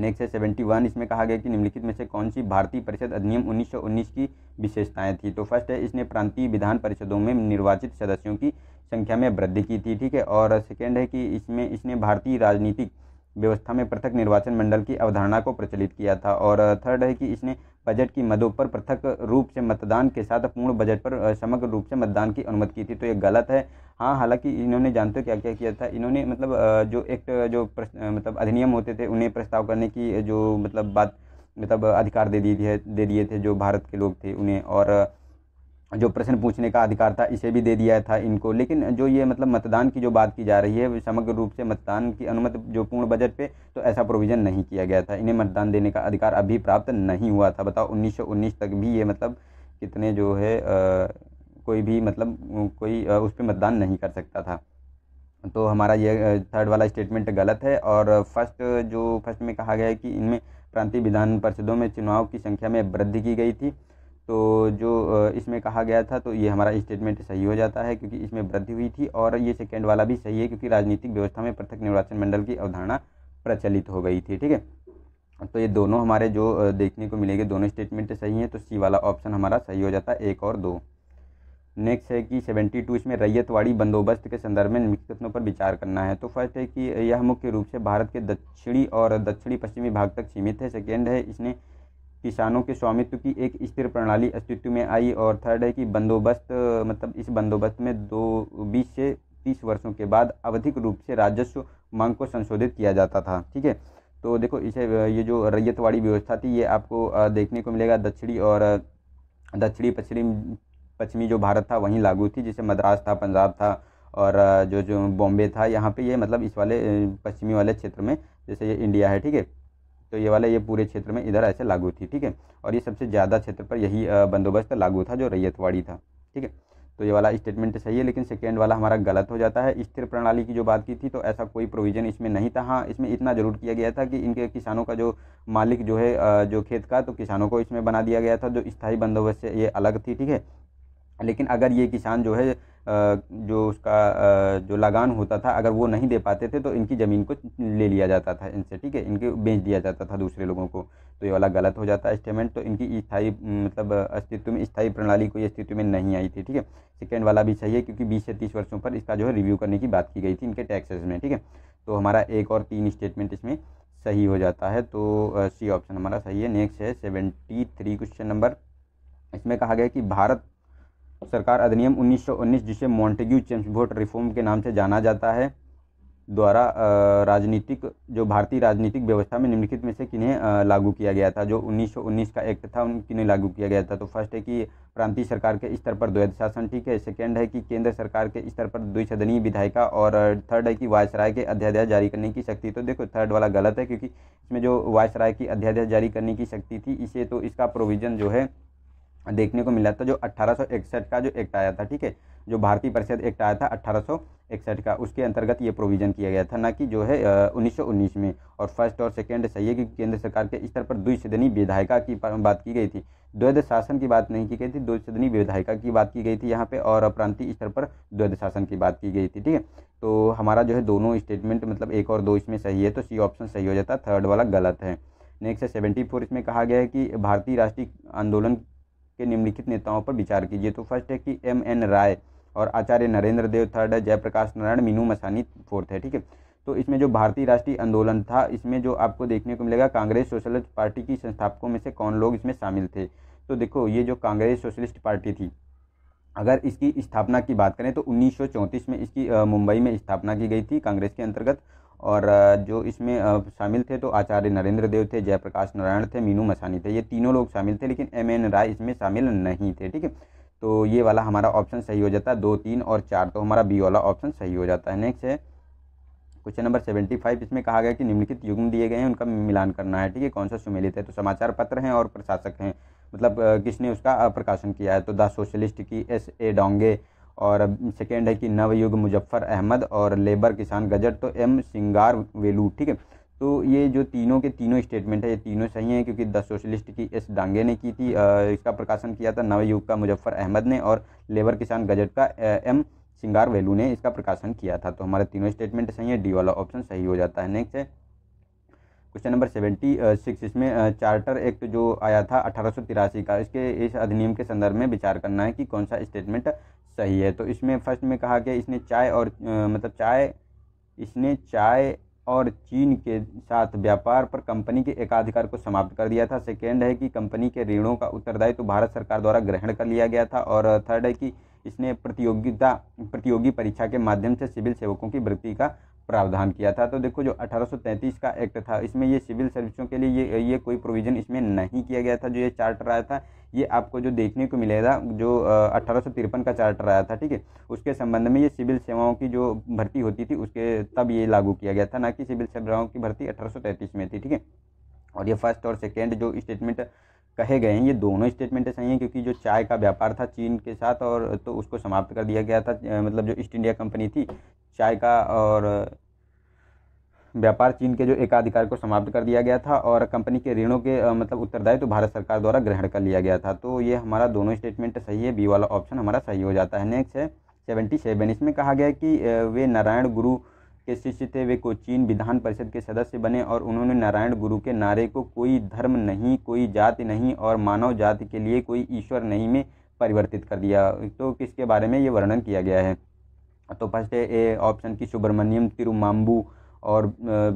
नेक्स्ट है सेवेंटी वन इसमें कहा गया कि निम्नलिखित में से कौन सी भारतीय परिषद अधिनियम 1919 की विशेषताएं थी तो फर्स्ट है इसने प्रांतीय विधान परिषदों में निर्वाचित सदस्यों की संख्या में वृद्धि की थी ठीक है और सेकेंड है कि इसमें इसने भारतीय राजनीतिक व्यवस्था में पृथक निर्वाचन मंडल की अवधारणा को प्रचलित किया था और थर्ड है कि इसने बजट की मदों पर पृथक रूप से मतदान के साथ पूर्ण बजट पर समग्र रूप से मतदान की अनुमति की थी तो ये गलत है हाँ हालांकि इन्होंने जानते हो क्या क्या किया था इन्होंने मतलब जो एक्ट जो मतलब अधिनियम होते थे उन्हें प्रस्ताव करने की जो मतलब बात मतलब अधिकार दे दी थे दे दिए थे जो भारत के लोग थे उन्हें और जो प्रश्न पूछने का अधिकार था इसे भी दे दिया था इनको लेकिन जो ये मतलब मतदान की जो बात की जा रही है समग्र रूप से मतदान की अनुमति जो पूर्ण बजट पे तो ऐसा प्रोविज़न नहीं किया गया था इन्हें मतदान देने का अधिकार अभी प्राप्त नहीं हुआ था बताओ 1919 तक भी ये मतलब कितने जो है आ, कोई भी मतलब कोई आ, उस पर मतदान नहीं कर सकता था तो हमारा ये थर्ड वाला स्टेटमेंट गलत है और फर्स्ट जो फर्स्ट में कहा गया है कि इनमें प्रांतीय विधान परिषदों में चुनाव की संख्या में वृद्धि की गई थी तो जो इसमें कहा गया था तो ये हमारा स्टेटमेंट सही हो जाता है क्योंकि इसमें वृद्धि हुई थी और ये सेकेंड वाला भी सही है क्योंकि राजनीतिक व्यवस्था में पृथक निर्वाचन मंडल की अवधारणा प्रचलित हो गई थी ठीक है तो ये दोनों हमारे जो देखने को मिलेंगे दोनों स्टेटमेंट सही हैं तो सी वाला ऑप्शन हमारा सही हो जाता है एक और दो नेक्स्ट है कि सेवेंटी टू इसमें रैयतवाड़ी बंदोबस्त के संदर्भ में निम्नलिखित प्रश्नों पर विचार करना है तो फर्स्ट है कि यह मुख्य रूप से भारत के दक्षिणी और दक्षिणी पश्चिमी भाग तक सीमित है सेकेंड है इसने किसानों के स्वामित्व की एक स्थिर प्रणाली अस्तित्व में आई और थर्ड है कि बंदोबस्त मतलब इस बंदोबस्त में दो बीस से तीस वर्षों के बाद अवधिक रूप से राजस्व मांग को संशोधित किया जाता था ठीक है तो देखो इसे ये जो रैयतवाड़ी व्यवस्था थी ये आपको देखने को मिलेगा दक्षिणी और दक्षिणी पश्चिमी पश्चिमी जो भारत था वहीं लागू थी जैसे मद्रास था पंजाब था और जो जो बॉम्बे था यहाँ पे ये मतलब इस वाले पश्चिमी वाले क्षेत्र में जैसे ये इंडिया है ठीक है तो ये वाला ये पूरे क्षेत्र में इधर ऐसे लागू थी ठीक है और ये सबसे ज़्यादा क्षेत्र पर यही बंदोबस्त लागू था जो रैयतवाड़ी था ठीक है तो ये वाला स्टेटमेंट सही है लेकिन सेकेंड वाला हमारा गलत हो जाता है स्थिर प्रणाली की जो बात की थी तो ऐसा कोई प्रोविज़न इसमें नहीं था हाँ इसमें इतना ज़रूर किया गया था कि इनके किसानों का जो मालिक जो है जो खेत का तो किसानों को इसमें बना दिया गया था जो स्थायी बंदोबस्त से ये अलग थी ठीक है लेकिन अगर ये किसान जो है जो उसका जो लगान होता था अगर वो नहीं दे पाते थे तो इनकी ज़मीन को ले लिया जाता था इनसे ठीक है इनके बेच दिया जाता था दूसरे लोगों को तो ये वाला गलत हो जाता है स्टेटमेंट तो इनकी स्थायी मतलब अस्तित्व में स्थायी प्रणाली कोई अस्तित्व में नहीं आई थी ठीक है सेकेंड वाला भी सही है क्योंकि बीस से तीस वर्षों पर इसका जो है रिव्यू करने की बात की गई थी इनके टैक्सेस में ठीक है तो हमारा एक और तीन स्टेटमेंट इसमें सही हो जाता है तो सी ऑप्शन हमारा सही है नेक्स्ट है सेवेंटी थ्री क्वेश्चन नंबर इसमें कहा गया कि भारत सरकार अधिनियम 1919 जिसे मॉन्टेग्यू वोट रिफॉर्म के नाम से जाना जाता है द्वारा राजनीतिक जो भारतीय राजनीतिक व्यवस्था में निम्नलिखित में से किन्हें लागू किया गया था जो 1919 का एक्ट था उन किन्हें लागू किया गया था तो फर्स्ट है कि प्रांतीय सरकार के स्तर पर द्वैध शासन ठीक है सेकेंड है कि केंद्र सरकार के स्तर पर द्विसदनीय विधायिका और थर्ड है कि वायसराय के अध्यादेश जारी करने की शक्ति तो देखो थर्ड वाला गलत है क्योंकि इसमें जो वायसराय की अध्यादेश जारी करने की शक्ति थी इसे तो इसका प्रोविज़न जो है देखने को मिला था जो अट्ठारह का जो एक्ट आया था ठीक है जो भारतीय परिषद एक्ट आया था अट्ठारह का उसके अंतर्गत ये प्रोविज़न किया गया था ना कि जो है उन्नीस में और फर्स्ट और सेकेंड सही है कि केंद्र सरकार के स्तर पर द्विसदनी विधायिका की बात की गई थी द्वैध शासन की बात नहीं की गई थी द्विसदनी विधायिका की बात की गई थी यहाँ पे और प्रांतीय स्तर पर द्वैध शासन की बात की गई थी ठीक है तो हमारा जो है दोनों स्टेटमेंट मतलब एक और दो इसमें सही है तो सी ऑप्शन सही हो जाता थर्ड वाला गलत है नेक्स्ट है सेवेंटी फोर इसमें कहा गया है कि भारतीय राष्ट्रीय आंदोलन के निम्नलिखित नेताओं पर विचार कीजिए तो फर्स्ट है कि एम एन राय और आचार्य नरेंद्र देव थर्ड है जयप्रकाश नारायण मीनू मसानी फोर्थ है ठीक है तो इसमें जो भारतीय राष्ट्रीय आंदोलन था इसमें जो आपको देखने को मिलेगा कांग्रेस सोशलिस्ट पार्टी की संस्थापकों में से कौन लोग इसमें शामिल थे तो देखो ये जो कांग्रेस सोशलिस्ट पार्टी थी अगर इसकी स्थापना की बात करें तो 1934 में इसकी मुंबई में स्थापना की गई थी कांग्रेस के अंतर्गत और जो इसमें शामिल थे तो आचार्य नरेंद्र देव थे जयप्रकाश नारायण थे मीनू मसानी थे ये तीनों लोग शामिल थे लेकिन एम एन राय इसमें शामिल नहीं थे ठीक है तो ये वाला हमारा ऑप्शन सही हो जाता है दो तीन और चार तो हमारा बी वाला ऑप्शन सही हो जाता है नेक्स्ट है क्वेश्चन नंबर सेवेंटी फाइव इसमें कहा गया कि निम्नलिखित युग्म दिए गए हैं उनका मिलान करना है ठीक है कौन सा सुमेलित है तो समाचार पत्र हैं और प्रशासक हैं मतलब किसने उसका प्रकाशन किया है तो द सोशलिस्ट की एस ए डोंगे और सेकेंड है कि नवयुग मुजफ्फ़र अहमद और लेबर किसान गजट तो एम सिंगार वेलू ठीक है तो ये जो तीनों के तीनों स्टेटमेंट है ये तीनों सही हैं क्योंकि द सोशलिस्ट की एस डांगे ने की थी इसका प्रकाशन किया था नवयुग का मुजफ्फ़र अहमद ने और लेबर किसान गजट का एम सिंगार वेलू ने इसका प्रकाशन किया था तो हमारे तीनों स्टेटमेंट सही है डी वाला ऑप्शन सही हो जाता है नेक्स्ट है क्वेश्चन नंबर सेवेंटी सिक्स इसमें चार्टर एक्ट जो आया था अठारह का इसके इस अधिनियम के संदर्भ में विचार करना है कि कौन सा स्टेटमेंट सही है तो इसमें फर्स्ट में कहा गया इसने चाय और आ, मतलब चाय इसने चाय और चीन के साथ व्यापार पर कंपनी के एकाधिकार को समाप्त कर दिया था सेकेंड है कि कंपनी के ऋणों का उत्तरदायित्व तो भारत सरकार द्वारा ग्रहण कर लिया गया था और थर्ड है कि इसने प्रतियोगिता प्रतियोगी परीक्षा के माध्यम से सिविल सेवकों की वृत्ति का प्रावधान किया था तो देखो जो 1833 का एक्ट था इसमें ये सिविल सर्विसों के लिए ये ये कोई प्रोविज़न इसमें नहीं किया गया था जो ये चार्टर आया था ये आपको जो देखने को मिलेगा जो अठारह का चार्टर आया था ठीक है उसके संबंध में ये सिविल सेवाओं की जो भर्ती होती थी उसके तब ये लागू किया गया था ना कि सिविल सेवाओं की भर्ती अठारह में थी ठीक है और ये फर्स्ट और सेकेंड जो स्टेटमेंट कहे गए हैं ये दोनों स्टेटमेंट सही हैं क्योंकि जो चाय का व्यापार था चीन के साथ और तो उसको समाप्त कर दिया गया था मतलब जो ईस्ट इंडिया कंपनी थी चाय का और व्यापार चीन के जो एकाधिकार को समाप्त कर दिया गया था और कंपनी के ऋणों के मतलब उत्तरदायित्व तो भारत सरकार द्वारा ग्रहण कर लिया गया था तो ये हमारा दोनों स्टेटमेंट सही है बी वाला ऑप्शन हमारा सही हो जाता है नेक्स्ट है सेवेंटी सेवन इसमें कहा गया कि वे नारायण गुरु के शिष्य थे वे कोचीन विधान परिषद के सदस्य बने और उन्होंने नारायण गुरु के नारे को कोई धर्म नहीं कोई जाति नहीं और मानव जाति के लिए कोई ईश्वर नहीं में परिवर्तित कर दिया तो किसके बारे में ये वर्णन किया गया है तो फर्स्ट है ए ऑप्शन की सुब्रमण्यम तिरुमाम्बू और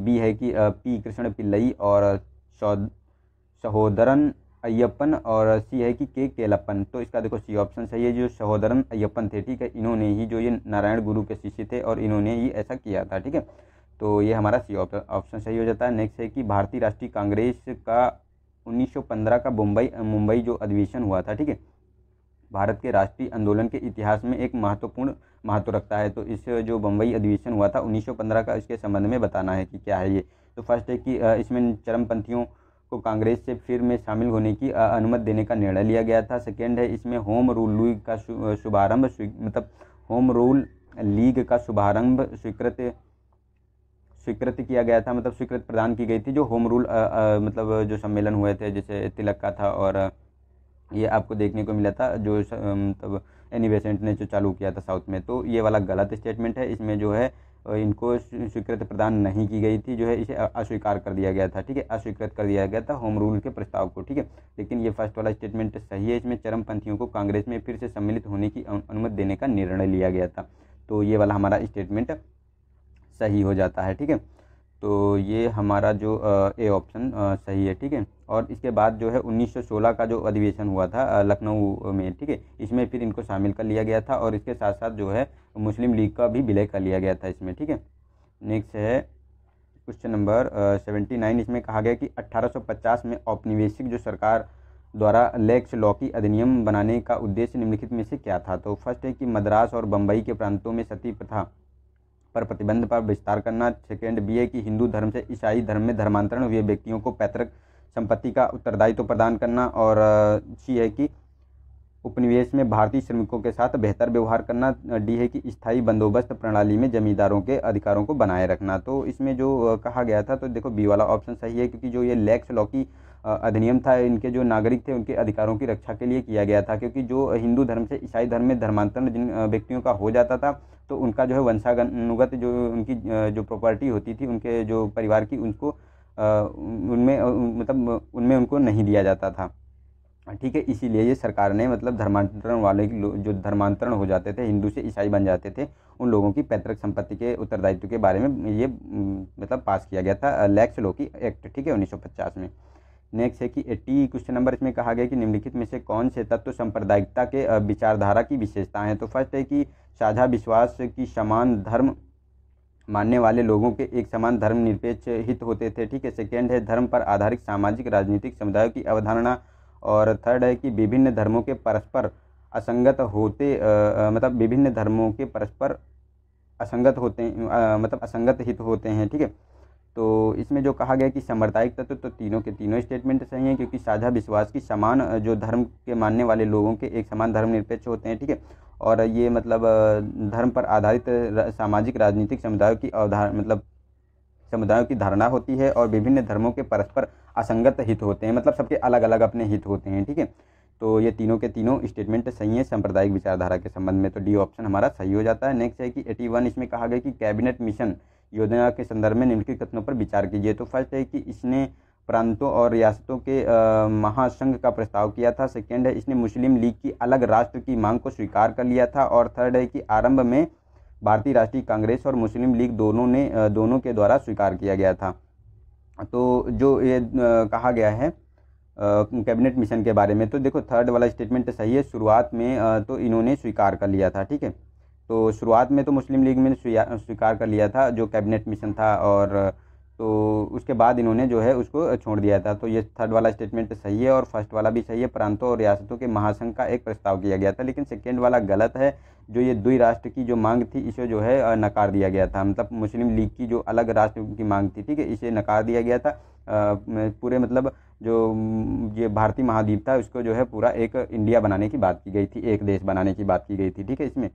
बी है कि पी कृष्ण पिल्लई और सहोदरन अय्यपन और सी है कि के केलप्पन तो इसका देखो सी ऑप्शन सही है जो सहोदरन अय्यपन थे ठीक है इन्होंने ही जो ये नारायण गुरु के शिष्य थे और इन्होंने ही ऐसा किया था ठीक है तो ये हमारा सी ऑप्शन सही हो जाता है नेक्स्ट है कि भारतीय राष्ट्रीय कांग्रेस का 1915 का मुंबई मुंबई जो अधिवेशन हुआ था ठीक है भारत के राष्ट्रीय आंदोलन के इतिहास में एक महत्वपूर्ण महत्व रखता है तो इस जो बम्बई अधिवेशन हुआ था 1915 का इसके संबंध में बताना है कि क्या है ये तो फर्स्ट है कि इसमें चरमपंथियों को कांग्रेस से फिर में शामिल होने की अनुमति देने का निर्णय लिया गया था सेकेंड है इसमें होम रूल लीग का शुभारंभ मतलब होम रूल लीग का शुभारंभ स्वीकृत स्वीकृत किया गया था मतलब स्वीकृत प्रदान की गई थी जो होम रूल मतलब जो सम्मेलन हुए थे जैसे तिलक का था और ये आपको देखने को मिला था जो मतलब एनी बेसेंट ने जो चालू किया था साउथ में तो ये वाला गलत स्टेटमेंट है इसमें जो है इनको स्वीकृति प्रदान नहीं की गई थी जो है इसे अस्वीकार कर दिया गया था ठीक है अस्वीकृत कर दिया गया था होम रूल के प्रस्ताव को ठीक है लेकिन ये फर्स्ट वाला स्टेटमेंट सही है इसमें चरमपंथियों को कांग्रेस में फिर से सम्मिलित होने की अनुमति देने का निर्णय लिया गया था तो ये वाला हमारा स्टेटमेंट सही हो जाता है ठीक है तो ये हमारा जो ए ऑप्शन सही है ठीक है और इसके बाद जो है 1916 का जो अधिवेशन हुआ था लखनऊ में ठीक है इसमें फिर इनको शामिल कर लिया गया था और इसके साथ साथ जो है मुस्लिम लीग का भी विलय कर लिया गया था इसमें ठीक है नेक्स्ट है क्वेश्चन नंबर सेवेंटी नाइन इसमें कहा गया कि 1850 में औपनिवेशिक जो सरकार द्वारा लेक्स लॉ की अधिनियम बनाने का उद्देश्य निम्नलिखित में से क्या था तो फर्स्ट है कि मद्रास और बम्बई के प्रांतों में सती प्रथा पर प्रतिबंध पर विस्तार करना सेकेंड बीए की हिंदू धर्म से ईसाई धर्म में धर्मांतरण हुए व्यक्तियों को पैतृक संपत्ति का उत्तरदायित्व प्रदान करना और सी है कि उपनिवेश में भारतीय श्रमिकों के साथ बेहतर व्यवहार करना डी है कि स्थायी बंदोबस्त प्रणाली में जमींदारों के अधिकारों को बनाए रखना तो इसमें जो कहा गया था तो देखो बी वाला ऑप्शन सही है क्योंकि जो ये लेक्स लॉ की अधिनियम था इनके जो नागरिक थे उनके अधिकारों की रक्षा के लिए किया गया था क्योंकि जो हिंदू धर्म से ईसाई धर्म में धर्मांतरण जिन व्यक्तियों का हो जाता था तो उनका जो है वंशागनुगत जो उनकी जो प्रॉपर्टी होती थी उनके जो परिवार की उनको उनमें मतलब उनमें उनको नहीं दिया जाता था ठीक है इसीलिए ये सरकार ने मतलब धर्मांतरण वाले जो धर्मांतरण हो जाते थे हिंदू से ईसाई बन जाते थे उन लोगों की पैतृक संपत्ति के उत्तरदायित्व के बारे में ये मतलब पास किया गया था लैक्स लोकी की एक्ट ठीक है 1950 में नेक्स्ट है कि एट्टी क्वेश्चन नंबर इसमें कहा गया कि निम्नलिखित में से कौन से तत्व संप्रदायिकता सांप्रदायिकता के विचारधारा की विशेषताएं हैं तो फर्स्ट है कि साझा विश्वास की समान धर्म मानने वाले लोगों के एक समान धर्मनिरपेक्ष हित होते थे ठीक है सेकेंड है धर्म पर आधारित सामाजिक राजनीतिक समुदायों की अवधारणा और थर्ड है कि विभिन्न धर्मों के परस्पर असंगत होते मतलब विभिन्न धर्मों के परस्पर असंगत होते मतलब असंगत हित होते हैं ठीक है तो इसमें जो कहा गया कि साम्प्रदायिक तत्व तो तीनों के तीनों स्टेटमेंट सही हैं क्योंकि साझा विश्वास की समान जो धर्म के मानने वाले लोगों के एक समान धर्मनिरपेक्ष होते हैं ठीक है और ये मतलब धर्म पर आधारित सामाजिक राजनीतिक समुदायों की अवधार मतलब समुदायों की धारणा होती है और विभिन्न धर्मों के परस्पर असंगत हित होते हैं मतलब सबके अलग अलग अपने हित होते हैं ठीक है तो ये तीनों के तीनों स्टेटमेंट सही है सांप्रदायिक विचारधारा के संबंध में तो डी ऑप्शन हमारा सही हो जाता है नेक्स्ट है कि एटी वन इसमें कहा गया कि कैबिनेट मिशन योजना के संदर्भ में निम्नलिखित कथनों पर विचार कीजिए तो फर्स्ट है कि इसने प्रांतों और रियासतों के महासंघ का प्रस्ताव किया था सेकेंड है इसने मुस्लिम लीग की अलग राष्ट्र की मांग को स्वीकार कर लिया था और थर्ड है कि आरंभ में भारतीय राष्ट्रीय कांग्रेस और मुस्लिम लीग दोनों ने दोनों के द्वारा स्वीकार किया गया था तो जो ये कहा गया है कैबिनेट मिशन के बारे में तो देखो थर्ड वाला स्टेटमेंट सही है शुरुआत में तो इन्होंने स्वीकार कर लिया था ठीक है तो शुरुआत में तो मुस्लिम लीग में स्वीकार कर लिया था जो कैबिनेट मिशन था और तो उसके बाद इन्होंने जो है उसको छोड़ दिया था तो ये थर्ड वाला स्टेटमेंट सही है और फर्स्ट वाला भी सही है प्रांतों और रियासतों के महासंघ का एक प्रस्ताव किया गया था लेकिन सेकेंड वाला गलत है जो ये दुई राष्ट्र की जो मांग थी इसे जो है नकार दिया गया था मतलब मुस्लिम लीग की जो अलग राष्ट्र की मांग थी ठीक है इसे नकार दिया गया था पूरे मतलब जो ये भारतीय महाद्वीप था उसको जो है पूरा एक इंडिया बनाने की बात की गई थी एक देश बनाने की बात की गई थी ठीक है इसमें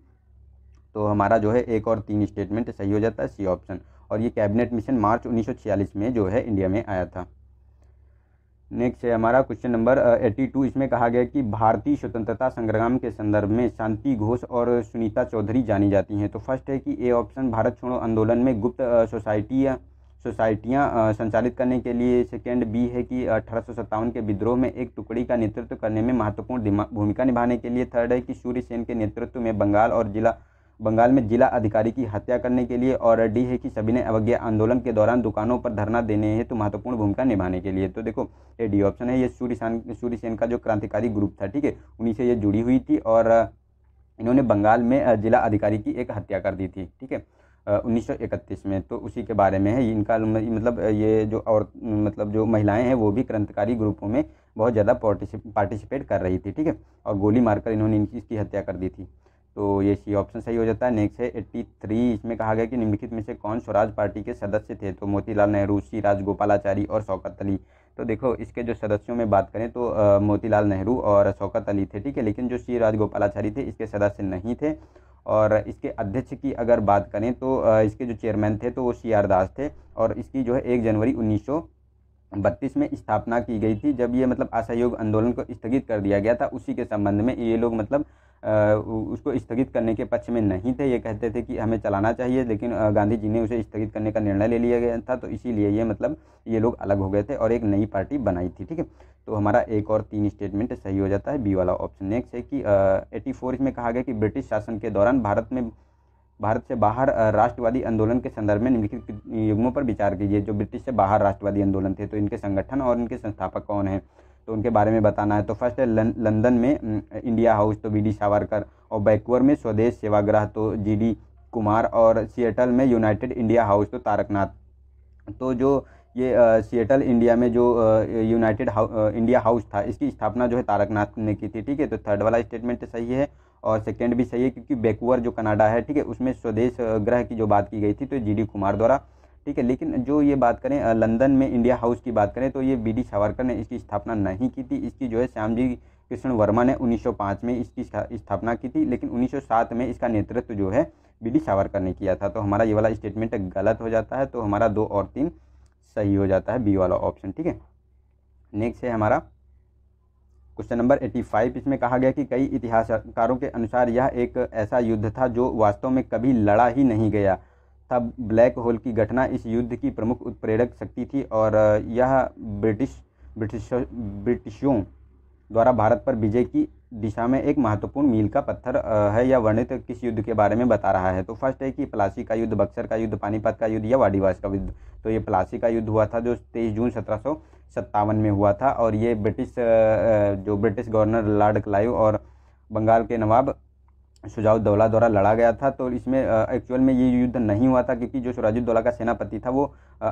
तो हमारा जो है एक और तीन स्टेटमेंट सही हो जाता है सी ऑप्शन और ये कैबिनेट मिशन मार्च 1946 में जो है इंडिया में आया था नेक्स्ट है हमारा क्वेश्चन नंबर एट्टी टू इसमें कहा गया कि भारतीय स्वतंत्रता संग्राम के संदर्भ में शांति घोष और सुनीता चौधरी जानी जाती हैं तो फर्स्ट है कि ए ऑप्शन भारत छोड़ो आंदोलन में गुप्त सोसाइटी सोसाइटियाँ संचालित करने के लिए सेकेंड बी है कि अठारह के विद्रोह में एक टुकड़ी का नेतृत्व करने में महत्वपूर्ण भूमिका निभाने के लिए थर्ड है कि सूर्य सेन के नेतृत्व में बंगाल और जिला बंगाल में जिला अधिकारी की हत्या करने के लिए और डी है कि सभी ने अवज्ञा आंदोलन के दौरान दुकानों पर धरना देने हेतु तो महत्वपूर्ण भूमिका निभाने के लिए तो देखो ये डी ऑप्शन है ये सूर्य सूर्य सेन का जो क्रांतिकारी ग्रुप था ठीक है उन्हीं से ये जुड़ी हुई थी और इन्होंने बंगाल में जिला अधिकारी की एक हत्या कर दी थी ठीक है उन्नीस में तो उसी के बारे में है इनका मतलब ये जो और मतलब जो महिलाएं हैं वो भी क्रांतिकारी ग्रुपों में बहुत ज़्यादा पार्टिसिपेट कर रही थी ठीक है और गोली मारकर इन्होंने इसकी हत्या कर दी थी तो ये सी ऑप्शन सही हो जाता है नेक्स्ट है एट्टी थ्री इसमें कहा गया कि निम्नलिखित में से कौन स्वराज पार्टी के सदस्य थे तो मोतीलाल नेहरू सी राजगोपालाचारी और शौकत अली तो देखो इसके जो सदस्यों में बात करें तो मोतीलाल नेहरू और शौकत अली थे ठीक है लेकिन जो सी राजगोपालाचारी थे इसके सदस्य नहीं थे और इसके अध्यक्ष की अगर बात करें तो इसके जो चेयरमैन थे तो वो सी आर दास थे और इसकी जो है एक जनवरी उन्नीस बत्तीस में स्थापना की गई थी जब ये मतलब असहयोग आंदोलन को स्थगित कर दिया गया था उसी के संबंध में ये लोग मतलब उसको स्थगित करने के पक्ष में नहीं थे ये कहते थे कि हमें चलाना चाहिए लेकिन गांधी जी ने उसे स्थगित करने का निर्णय ले लिया गया था तो इसीलिए ये मतलब ये लोग अलग हो गए थे और एक नई पार्टी बनाई थी ठीक है तो हमारा एक और तीन स्टेटमेंट सही हो जाता है बी वाला ऑप्शन नेक्स्ट है कि एटी फोर इसमें कहा गया कि ब्रिटिश शासन के दौरान भारत में भारत से बाहर राष्ट्रवादी आंदोलन के संदर्भ में निम्नलिखित युग्मों पर विचार कीजिए जो ब्रिटिश से बाहर राष्ट्रवादी आंदोलन थे तो इनके संगठन और इनके संस्थापक कौन हैं तो उनके बारे में बताना है तो फर्स्ट है लंदन में इंडिया हाउस तो वी डी सावरकर और बैकवर में स्वदेश सेवाग्रह तो जी डी कुमार और सिएटल में यूनाइटेड इंडिया हाउस तो तारकनाथ तो जो ये सिएटल इंडिया में जो यूनाइटेड हाउ, इंडिया हाउस था इसकी स्थापना जो है तारकनाथ ने की थी ठीक है तो थर्ड वाला स्टेटमेंट सही है और सेकेंड भी सही है क्योंकि बैकवर जो कनाडा है ठीक है उसमें स्वदेश ग्रह की जो बात की गई थी तो जी डी कुमार द्वारा ठीक है लेकिन जो ये बात करें लंदन में इंडिया हाउस की बात करें तो ये बी डी सावरकर ने इसकी स्थापना नहीं की थी इसकी जो है श्याम जी कृष्ण वर्मा ने 1905 में इसकी स्थापना की थी लेकिन 1907 में इसका नेतृत्व जो है बी डी सावरकर ने किया था तो हमारा ये वाला स्टेटमेंट गलत हो जाता है तो हमारा दो और तीन सही हो जाता है बी वाला ऑप्शन ठीक है नेक्स्ट है हमारा क्वेश्चन नंबर 85 इसमें कहा गया कि कई इतिहासकारों के अनुसार यह एक ऐसा युद्ध था जो वास्तव में कभी लड़ा ही नहीं गया तथा ब्लैक होल की घटना इस युद्ध की प्रमुख उत्प्रेरक शक्ति थी और यह ब्रिटिश ब्रिटिश ब्रिटिशों द्वारा भारत पर विजय की दिशा में एक महत्वपूर्ण मील का पत्थर है यह वर्णित किस युद्ध के बारे में बता रहा है तो फर्स्ट है कि प्लासी का युद्ध बक्सर का युद्ध पानीपत का युद्ध या वाडीवास का युद्ध तो ये प्लासी का युद्ध हुआ था जो तेईस जून सत्रह सत्तावन में हुआ था और ये ब्रिटिश जो ब्रिटिश गवर्नर लॉर्ड क्लाइव और बंगाल के नवाब शुजाउद्दौला द्वारा लड़ा गया था तो इसमें एक्चुअल में ये युद्ध नहीं हुआ था क्योंकि जो सुराजुद्दौला का सेनापति था वो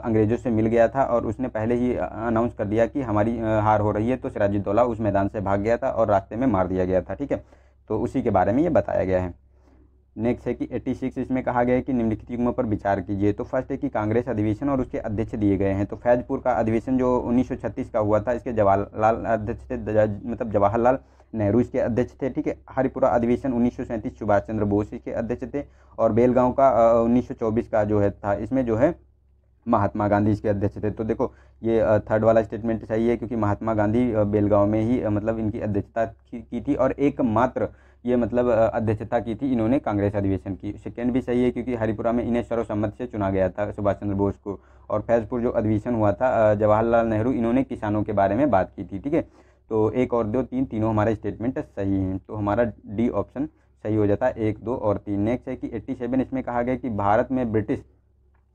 अंग्रेज़ों से मिल गया था और उसने पहले ही अनाउंस कर दिया कि हमारी हार हो रही है तो सिराजुद्दौला उस मैदान से भाग गया था और रास्ते में मार दिया गया था ठीक है तो उसी के बारे में ये बताया गया है नेक्स्ट है कि 86 इसमें कहा गया है कि निम्नलिखित युग्मों पर विचार कीजिए तो फर्स्ट है कि कांग्रेस अधिवेशन और उसके अध्यक्ष दिए गए हैं तो फैजपुर का अधिवेशन जो 1936 का हुआ था इसके जवाहरलाल अध्यक्ष थे मतलब जवाहरलाल नेहरू इसके अध्यक्ष थे ठीक है हरिपुरा अधिवेशन उन्नीस सुभाष चंद्र बोस इसके अध्यक्ष थे और बेलगांव का उन्नीस का जो है था इसमें जो है महात्मा गांधी इसके अध्यक्ष थे तो देखो ये थर्ड वाला स्टेटमेंट चाहिए क्योंकि महात्मा गांधी बेलगांव में ही मतलब इनकी अध्यक्षता की थी और एकमात्र ये मतलब अध्यक्षता की थी इन्होंने कांग्रेस अधिवेशन की सेकेंड भी सही है क्योंकि हरिपुरा में इन्हें सर्वसम्मत से चुना गया था सुभाष चंद्र बोस को और फैजपुर जो अधिवेशन हुआ था जवाहरलाल नेहरू इन्होंने किसानों के बारे में बात की थी ठीक है तो एक और दो तीन तीनों हमारे स्टेटमेंट सही हैं तो हमारा डी ऑप्शन सही हो जाता है एक दो और तीन नेक्स्ट है कि एट्टी सेवन इसमें कहा गया कि भारत में ब्रिटिश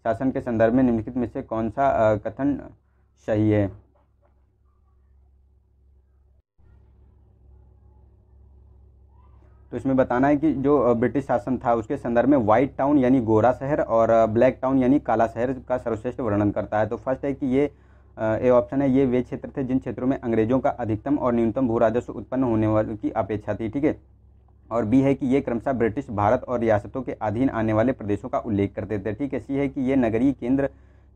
शासन के संदर्भ में निम्नलिखित में से कौन सा कथन सही है तो इसमें बताना है कि जो ब्रिटिश शासन था उसके संदर्भ में व्हाइट टाउन यानी गोरा शहर और ब्लैक टाउन यानी काला शहर का सर्वश्रेष्ठ वर्णन करता है तो फर्स्ट है कि ये ए ऑप्शन है ये वे क्षेत्र थे जिन क्षेत्रों में अंग्रेजों का अधिकतम और न्यूनतम भू राजस्व उत्पन्न होने वाले की अपेक्षा थी ठीक है और बी है कि ये क्रमशः ब्रिटिश भारत और रियासतों के अधीन आने वाले प्रदेशों का उल्लेख करते थे ठीक है सी है कि ये नगरीय केंद्र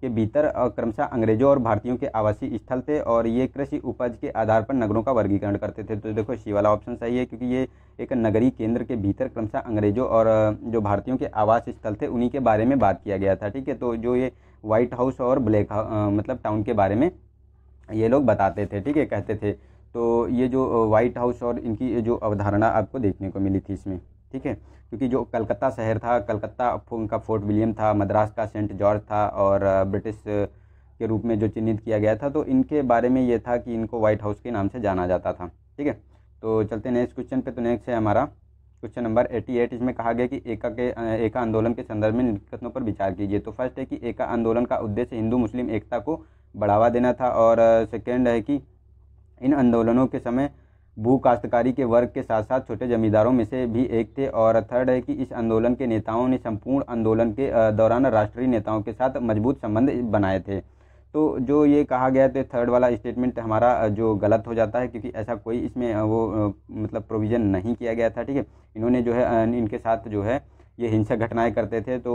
के भीतर क्रमशः अंग्रेजों और भारतीयों के आवासीय स्थल थे और ये कृषि उपज के आधार पर नगरों का वर्गीकरण करते थे तो देखो सी वाला ऑप्शन सही है क्योंकि ये एक नगरीय केंद्र के भीतर क्रमशः अंग्रेजों और जो भारतीयों के आवास स्थल थे उन्हीं के बारे में बात किया गया था ठीक है तो जो ये वाइट हाउस और ब्लैक मतलब टाउन के बारे में ये लोग बताते थे ठीक है कहते थे तो ये जो वाइट हाउस और इनकी जो अवधारणा आपको देखने को मिली थी इसमें ठीक है क्योंकि जो कलकत्ता शहर था कलकत्ता उनका फोर्ट विलियम था मद्रास का सेंट जॉर्ज था और ब्रिटिश के रूप में जो चिन्हित किया गया था तो इनके बारे में ये था कि इनको वाइट हाउस के नाम से जाना जाता था ठीक है तो चलते नेक्स्ट क्वेश्चन पे तो नेक्स्ट है हमारा क्वेश्चन नंबर एटी एट इसमें कहा गया कि एका के एका आंदोलन के संदर्भ में दिक्कतों पर विचार कीजिए तो फर्स्ट है कि एका आंदोलन का उद्देश्य हिंदू मुस्लिम एकता को बढ़ावा देना था और सेकेंड है कि इन आंदोलनों के समय भू काश्तकारी के वर्ग के साथ साथ छोटे जमींदारों में से भी एक थे और थर्ड है कि इस आंदोलन के नेताओं ने संपूर्ण आंदोलन के दौरान राष्ट्रीय नेताओं के साथ मजबूत संबंध बनाए थे तो जो ये कहा गया तो थर्ड वाला स्टेटमेंट हमारा जो गलत हो जाता है क्योंकि ऐसा कोई इसमें वो मतलब प्रोविज़न नहीं किया गया था ठीक है इन्होंने जो है इनके साथ जो है ये हिंसक घटनाएं करते थे तो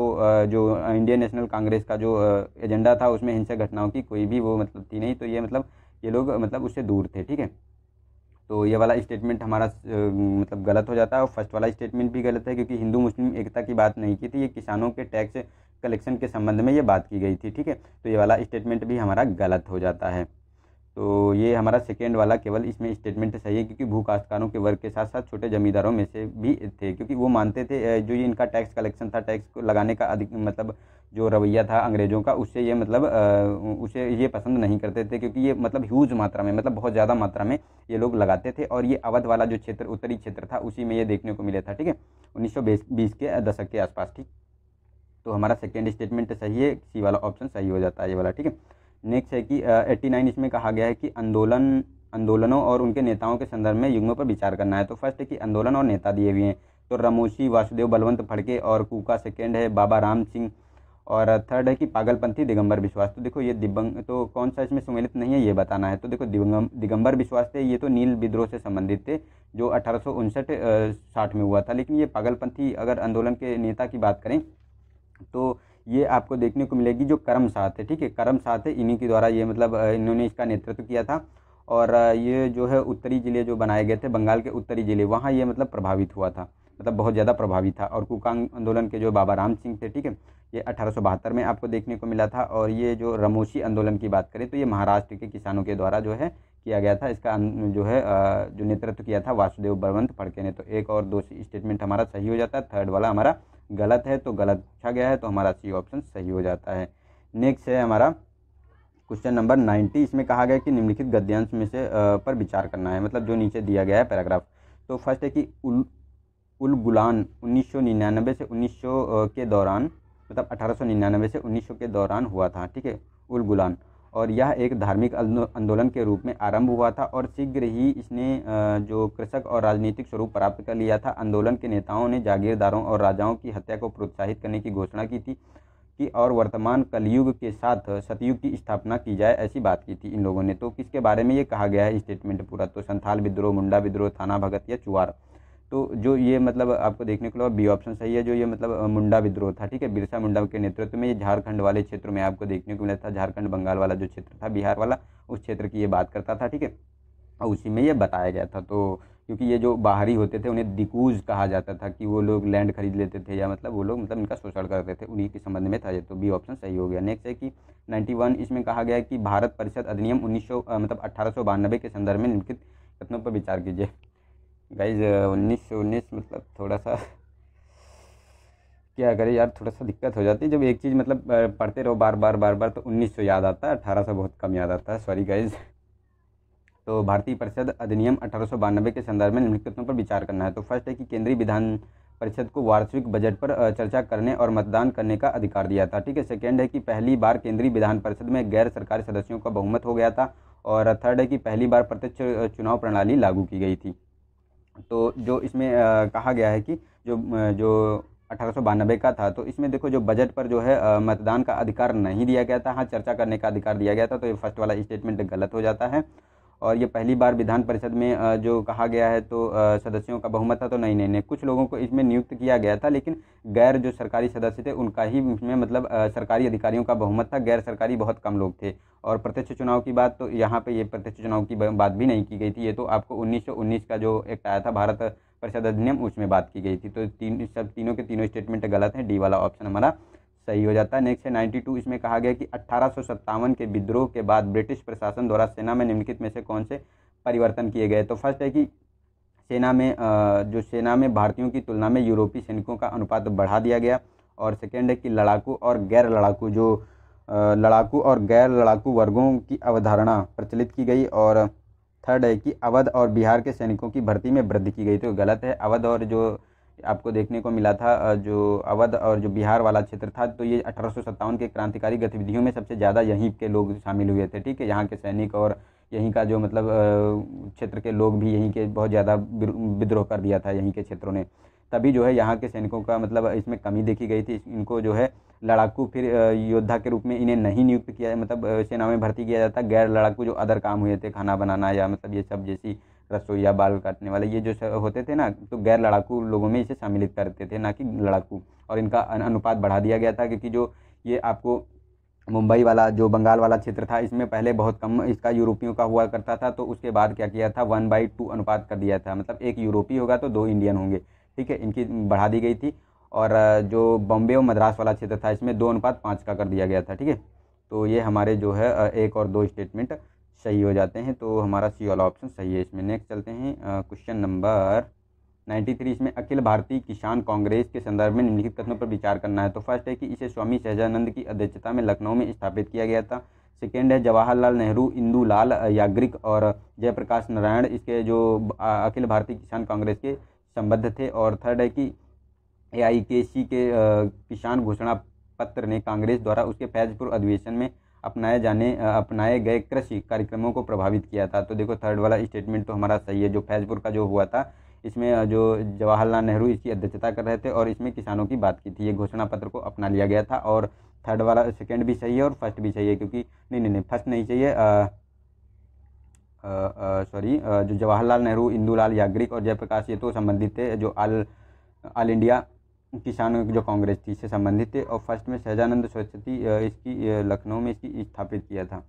जो इंडियन नेशनल कांग्रेस का जो एजेंडा था उसमें हिंसक घटनाओं की कोई भी वो मतलब थी नहीं तो ये मतलब ये लोग मतलब उससे दूर थे ठीक है तो ये वाला स्टेटमेंट हमारा मतलब गलत हो जाता है और फर्स्ट वाला स्टेटमेंट भी गलत है क्योंकि हिंदू मुस्लिम एकता की बात नहीं की थी ये किसानों के टैक्स कलेक्शन के संबंध में ये बात की गई थी ठीक है तो ये वाला स्टेटमेंट भी हमारा गलत हो जाता है तो ये हमारा सेकेंड वाला केवल इसमें स्टेटमेंट सही है क्योंकि भू काश्तकारों के वर्ग के साथ साथ छोटे जमींदारों में से भी थे क्योंकि वो मानते थे जो ये इनका टैक्स कलेक्शन था टैक्स को लगाने का अधिक मतलब जो रवैया था अंग्रेज़ों का उससे ये मतलब उसे ये पसंद नहीं करते थे क्योंकि ये मतलब ह्यूज मात्रा में मतलब बहुत ज़्यादा मात्रा में ये लोग लगाते थे और ये अवध वाला जो क्षेत्र उत्तरी क्षेत्र था उसी में ये देखने को मिला था ठीक है उन्नीस के दशक के आसपास ठीक तो हमारा सेकेंड स्टेटमेंट सही है सी वाला ऑप्शन सही हो जाता है ये वाला ठीक है नेक्स्ट है कि एट्टी नाइन इसमें कहा गया है कि आंदोलन आंदोलनों और उनके नेताओं के संदर्भ में युग्मों पर विचार करना है तो फर्स्ट है कि आंदोलन और नेता दिए हुए हैं तो रमोशी वासुदेव बलवंत फड़के और कूका सेकेंड है बाबा राम सिंह और थर्ड है कि पागलपंथी दिगंबर विश्वास तो देखो ये दिबंग तो कौन सा इसमें सम्मिलित नहीं है ये बताना है तो देखो दिगंबर दिगंबर विश्वास थे ये तो नील विद्रोह से संबंधित थे जो अठारह साठ में हुआ था लेकिन ये पागलपंथी अगर आंदोलन के नेता की बात करें तो ये आपको देखने को मिलेगी जो करम साथ है ठीक है करम साथ है इन्हीं के द्वारा ये मतलब इन्होंने इसका नेतृत्व किया था और ये जो है उत्तरी ज़िले जो बनाए गए थे बंगाल के उत्तरी ज़िले वहाँ ये मतलब प्रभावित हुआ था मतलब बहुत ज़्यादा प्रभावित था और कुकांग आंदोलन के जो बाबा राम सिंह थे ठीक है ये अठारह में आपको देखने को मिला था और ये जो रमोशी आंदोलन की बात करें तो ये महाराष्ट्र के किसानों के द्वारा जो है किया गया था इसका जो है जो नेतृत्व किया था वासुदेव बलवंत फड़के ने तो एक और दो स्टेटमेंट हमारा सही हो जाता है थर्ड वाला हमारा गलत है तो गलत पूछा गया है तो हमारा सी ऑप्शन सही हो जाता है नेक्स्ट है हमारा क्वेश्चन नंबर नाइन्टी इसमें कहा गया कि निम्नलिखित गद्यांश में से पर विचार करना है मतलब जो नीचे दिया गया है पैराग्राफ तो फर्स्ट है कि उल उल गुलान उन्नीस से उन्नीस के दौरान मतलब अठारह से उन्नीस के दौरान हुआ था ठीक है उल गुलान और यह एक धार्मिक आंदोलन के रूप में आरंभ हुआ था और शीघ्र ही इसने जो कृषक और राजनीतिक स्वरूप प्राप्त कर लिया था आंदोलन के नेताओं ने जागीरदारों और राजाओं की हत्या को प्रोत्साहित करने की घोषणा की थी कि और वर्तमान कलयुग के साथ सतयुग की स्थापना की जाए ऐसी बात की थी इन लोगों ने तो किसके बारे में ये कहा गया है स्टेटमेंट पूरा तो संथाल विद्रोह मुंडा विद्रोह थाना भगत या चुवार तो जो ये मतलब आपको देखने को लगा बी ऑप्शन सही है जो ये मतलब मुंडा विद्रोह था ठीक है बिरसा मुंडा के नेतृत्व में ये झारखंड वाले क्षेत्र में आपको देखने को मिला था झारखंड बंगाल वाला जो क्षेत्र था बिहार वाला उस क्षेत्र की ये बात करता था ठीक है और उसी में ये बताया गया था तो क्योंकि ये जो बाहरी होते थे उन्हें दिकूज कहा जाता था कि वो लोग लैंड खरीद लेते थे या मतलब वो लोग मतलब इनका शोषण करते थे उन्हीं के संबंध में था ये तो बी ऑप्शन सही हो गया नेक्स्ट है कि 91 इसमें कहा गया कि भारत परिषद अधिनियम उन्नीस मतलब अट्ठारह के संदर्भ में निम्नलिखित कथनों पर विचार कीजिए गाइज uh, उन्नीस से उन्नीस मतलब थोड़ा सा क्या करें यार थोड़ा सा दिक्कत हो जाती है जब एक चीज़ मतलब पढ़ते रहो बार बार बार बार तो उन्नीस सौ याद आता है अठारह सौ बहुत कम याद आता है सॉरी गाइज तो भारतीय परिषद अधिनियम अठारह सौ बानबे के संदर्भ में निम्नलिखितों पर विचार करना है तो फर्स्ट है कि केंद्रीय विधान परिषद को वार्षिक बजट पर चर्चा करने और मतदान करने का अधिकार दिया था ठीक है सेकेंड है कि पहली बार केंद्रीय विधान परिषद में गैर सरकारी सदस्यों का बहुमत हो गया था और थर्ड है कि पहली बार प्रत्यक्ष चुनाव प्रणाली लागू की गई थी तो जो इसमें कहा गया है कि जो जो अठारह का था तो इसमें देखो जो बजट पर जो है मतदान का अधिकार नहीं दिया गया था हाँ चर्चा करने का अधिकार दिया गया था तो ये फर्स्ट वाला स्टेटमेंट गलत हो जाता है और ये पहली बार विधान परिषद में जो कहा गया है तो सदस्यों का बहुमत था तो नहीं नहीं नहीं कुछ लोगों को इसमें नियुक्त किया गया था लेकिन गैर जो सरकारी सदस्य थे उनका ही इसमें मतलब सरकारी अधिकारियों का बहुमत था गैर सरकारी बहुत कम लोग थे और प्रत्यक्ष चुनाव की बात तो यहाँ पे ये प्रत्यक्ष चुनाव की बात भी नहीं की गई थी ये तो आपको उन्नीस का जो एक्ट आया था भारत परिषद अधिनियम उसमें बात की गई थी तो तीन सब तीनों के तीनों स्टेटमेंट गलत हैं डी वाला ऑप्शन हमारा सही हो जाता है नेक्स्ट है नाइन्टी टू इसमें कहा गया कि अट्ठारह के विद्रोह के बाद ब्रिटिश प्रशासन द्वारा सेना में निम्नलिखित में से कौन से परिवर्तन किए गए तो फर्स्ट है कि सेना में जो सेना में भारतीयों की तुलना में यूरोपीय सैनिकों का अनुपात बढ़ा दिया गया और सेकेंड है कि लड़ाकू और गैर लड़ाकू जो लड़ाकू और गैर लड़ाकू वर्गों की अवधारणा प्रचलित की गई और थर्ड है कि अवध और बिहार के सैनिकों की भर्ती में वृद्धि की गई तो गलत है अवध और जो आपको देखने को मिला था जो अवध और जो बिहार वाला क्षेत्र था तो ये अठारह के क्रांतिकारी गतिविधियों में सबसे ज़्यादा यहीं के लोग शामिल हुए थे ठीक है यहाँ के सैनिक और यहीं का जो मतलब क्षेत्र के लोग भी यहीं के बहुत ज़्यादा विद्रोह कर दिया था यहीं के क्षेत्रों ने तभी जो है यहाँ के सैनिकों का मतलब इसमें कमी देखी गई थी इनको जो है लड़ाकू फिर योद्धा के रूप में इन्हें नहीं नियुक्त किया मतलब सेना में भर्ती किया जाता गैर लड़ाकू जो अदर काम हुए थे खाना बनाना या मतलब ये सब जैसी रसोईया बाल काटने वाले ये जो होते थे ना तो गैर लड़ाकू लोगों में इसे सम्मिलित करते थे ना कि लड़ाकू और इनका अनुपात बढ़ा दिया गया था क्योंकि जो ये आपको मुंबई वाला जो बंगाल वाला क्षेत्र था इसमें पहले बहुत कम इसका यूरोपियों का हुआ करता था तो उसके बाद क्या किया था वन बाई टू अनुपात कर दिया था मतलब एक यूरोपी होगा तो दो इंडियन होंगे ठीक है इनकी बढ़ा दी गई थी और जो बॉम्बे और मद्रास वाला क्षेत्र था इसमें दो अनुपात पाँच का कर दिया गया था ठीक है तो ये हमारे जो है एक और दो स्टेटमेंट सही हो जाते हैं तो हमारा सी वाला ऑप्शन सही है इसमें नेक्स्ट चलते हैं क्वेश्चन नंबर 93 इसमें अखिल भारतीय किसान कांग्रेस के संदर्भ में निम्नलिखित कथनों पर विचार करना है तो फर्स्ट है कि इसे स्वामी सहजानंद की अध्यक्षता में लखनऊ में स्थापित किया गया था सेकेंड है जवाहरलाल नेहरू इंदूलाल याग्रिक और जयप्रकाश नारायण इसके जो अखिल भारतीय किसान कांग्रेस के संबद्ध थे और थर्ड है कि ए के, के किसान घोषणा पत्र ने कांग्रेस द्वारा उसके फैजपुर अधिवेशन में अपनाए जाने अपनाए गए कृषि कार्यक्रमों को प्रभावित किया था तो देखो थर्ड वाला स्टेटमेंट तो हमारा सही है जो फैजपुर का जो हुआ था इसमें जो जवाहरलाल नेहरू इसकी अध्यक्षता कर रहे थे और इसमें किसानों की बात की थी ये घोषणा पत्र को अपना लिया गया था और थर्ड वाला सेकेंड भी सही है और फर्स्ट भी सही है क्योंकि नहीं नहीं नहीं फर्स्ट नहीं चाहिए सॉरी जो जवाहरलाल नेहरू इंदूलाल याग्रिक और जयप्रकाश ये तो संबंधित थे जो आल आल इंडिया किसानों की जो कांग्रेस थी इससे संबंधित थे और फर्स्ट में सहजानंद सरस्वती इसकी लखनऊ में इसकी स्थापित किया था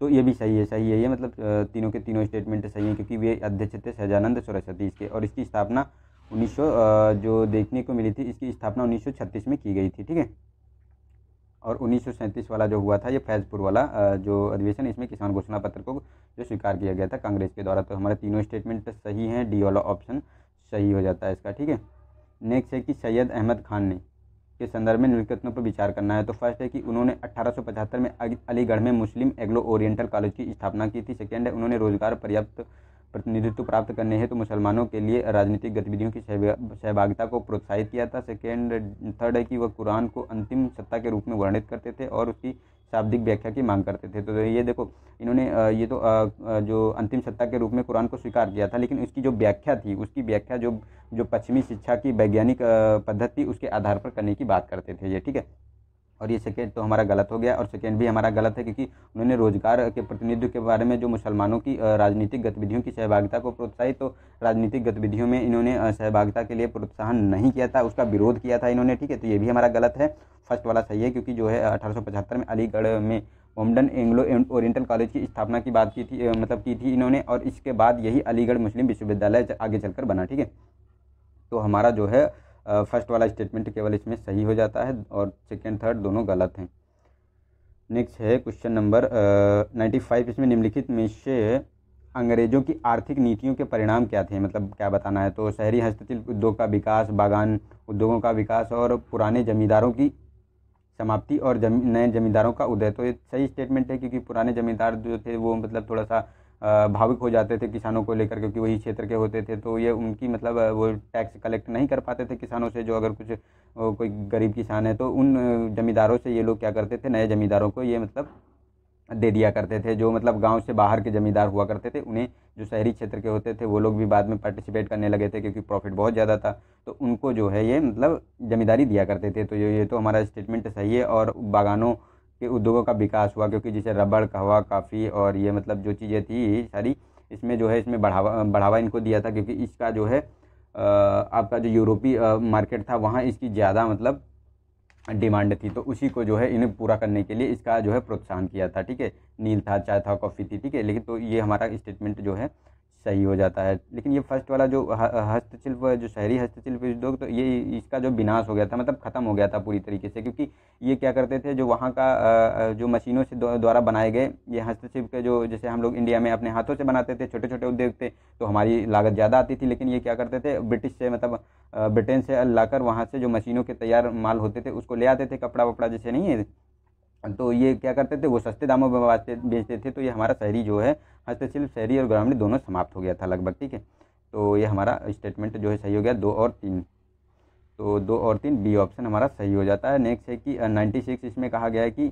तो ये भी सही है सही है ये मतलब तीनों के तीनों स्टेटमेंट सही हैं क्योंकि वे अध्यक्ष थे सहजानंद सरस्वती इसके और इसकी स्थापना उन्नीस जो देखने को मिली थी इसकी स्थापना उन्नीस में की गई थी ठीक है और उन्नीस वाला जो हुआ था ये फैजपुर वाला जो अधिवेशन इसमें किसान घोषणा पत्र को जो स्वीकार किया गया था कांग्रेस के द्वारा तो हमारे तीनों स्टेटमेंट सही हैं डी वाला ऑप्शन सही हो जाता है इसका ठीक है नेक्स्ट है कि सैयद अहमद खान ने के संदर्भ में निम्नलिखितों पर विचार करना है तो फर्स्ट है कि उन्होंने 1875 में अलीगढ़ में मुस्लिम एग्लो ओरिएंटल कॉलेज की स्थापना की थी सेकेंड है उन्होंने रोजगार पर्याप्त प्रतिनिधित्व प्राप्त करने हेतु तो मुसलमानों के लिए राजनीतिक गतिविधियों की सहभागिता को प्रोत्साहित किया था सेकेंड थर्ड है कि वह कुरान को अंतिम सत्ता के रूप में वर्णित करते थे और उसकी शाब्दिक व्याख्या की मांग करते थे तो ये देखो इन्होंने ये तो जो अंतिम सत्ता के रूप में कुरान को स्वीकार किया था लेकिन उसकी जो व्याख्या थी उसकी व्याख्या जो जो पश्चिमी शिक्षा की वैज्ञानिक पद्धति उसके आधार पर करने की बात करते थे ये ठीक है और ये सेकेंड तो हमारा गलत हो गया और सेकेंड भी हमारा गलत है क्योंकि उन्होंने रोजगार के प्रतिनिधि के बारे में जो मुसलमानों की राजनीतिक गतिविधियों की सहभागिता को प्रोत्साहित तो राजनीतिक गतिविधियों में इन्होंने सहभागिता के लिए प्रोत्साहन नहीं किया था उसका विरोध किया था इन्होंने ठीक है तो ये भी हमारा गलत है फर्स्ट वाला सही है क्योंकि जो है अठारह में अलीगढ़ में ओमडन एंग्लो ओरिएंटल कॉलेज की स्थापना की बात की थी मतलब की थी इन्होंने और इसके बाद यही अलीगढ़ मुस्लिम विश्वविद्यालय आगे चलकर बना ठीक है तो हमारा जो है फर्स्ट वाला स्टेटमेंट केवल इसमें सही हो जाता है और सेकेंड थर्ड दोनों गलत हैं नेक्स्ट है क्वेश्चन नंबर नाइन्टी फाइव इसमें निम्नलिखित में से अंग्रेजों की आर्थिक नीतियों के परिणाम क्या थे मतलब क्या बताना है तो शहरी हस्तशिल्प उद्योग का विकास बागान उद्योगों का विकास और पुराने जमींदारों की समाप्ति और जमी नए जमींदारों का उदय तो ये सही स्टेटमेंट है क्योंकि पुराने जमींदार जो थे वो मतलब थोड़ा सा भावुक हो जाते थे किसानों को लेकर क्योंकि वही क्षेत्र के होते थे तो ये उनकी मतलब वो टैक्स कलेक्ट नहीं कर पाते थे किसानों से जो अगर कुछ कोई गरीब किसान है तो उन ज़मींदारों से ये लोग क्या करते थे नए ज़मींदारों को ये मतलब दे दिया करते थे जो मतलब गांव से बाहर के ज़मींदार हुआ करते थे उन्हें जो शहरी क्षेत्र के होते थे वो लोग भी बाद में पार्टिसिपेट करने लगे थे क्योंकि प्रॉफिट बहुत ज़्यादा था तो उनको जो है ये मतलब ज़मींदारी दिया करते थे तो ये ये तो हमारा स्टेटमेंट सही है और बागानों के उद्योगों का विकास हुआ क्योंकि जैसे रबड़ कहवा काफ़ी और ये मतलब जो चीज़ें थी सारी इसमें जो है इसमें बढ़ावा बढ़ावा इनको दिया था क्योंकि इसका जो है आपका जो यूरोपीय मार्केट था वहाँ इसकी ज़्यादा मतलब डिमांड थी तो उसी को जो है इन्हें पूरा करने के लिए इसका जो है प्रोत्साहन किया था ठीक है नील था चाय था कॉफ़ी थी ठीक है लेकिन तो ये हमारा स्टेटमेंट जो है सही हो जाता है लेकिन ये फर्स्ट वाला जो हस्तशिल्प जो शहरी हस्तशिल्प उद्योग तो ये इसका जो विनाश हो गया था मतलब ख़त्म हो गया था पूरी तरीके से क्योंकि ये क्या करते थे जो वहाँ का जो मशीनों से द्वारा बनाए गए ये हस्तशिल्प के जो जैसे हम लोग इंडिया में अपने हाथों से बनाते थे छोटे छोटे उद्योग थे तो हमारी लागत ज़्यादा आती थी लेकिन ये क्या करते थे ब्रिटिश से मतलब ब्रिटेन से ला वहाँ से जो मशीनों के तैयार माल होते थे उसको ले आते थे कपड़ा वपड़ा जैसे नहीं है तो ये क्या करते थे वो सस्ते दामों में बेचते थे तो ये हमारा शहरी जो है हस्तशिल्प शहरी और ग्रामीण दोनों समाप्त हो गया था लगभग ठीक है तो ये हमारा स्टेटमेंट जो है सही हो गया दो और तीन तो दो और तीन बी ऑप्शन हमारा सही हो जाता है नेक्स्ट है कि नाइन्टी सिक्स इसमें कहा गया है कि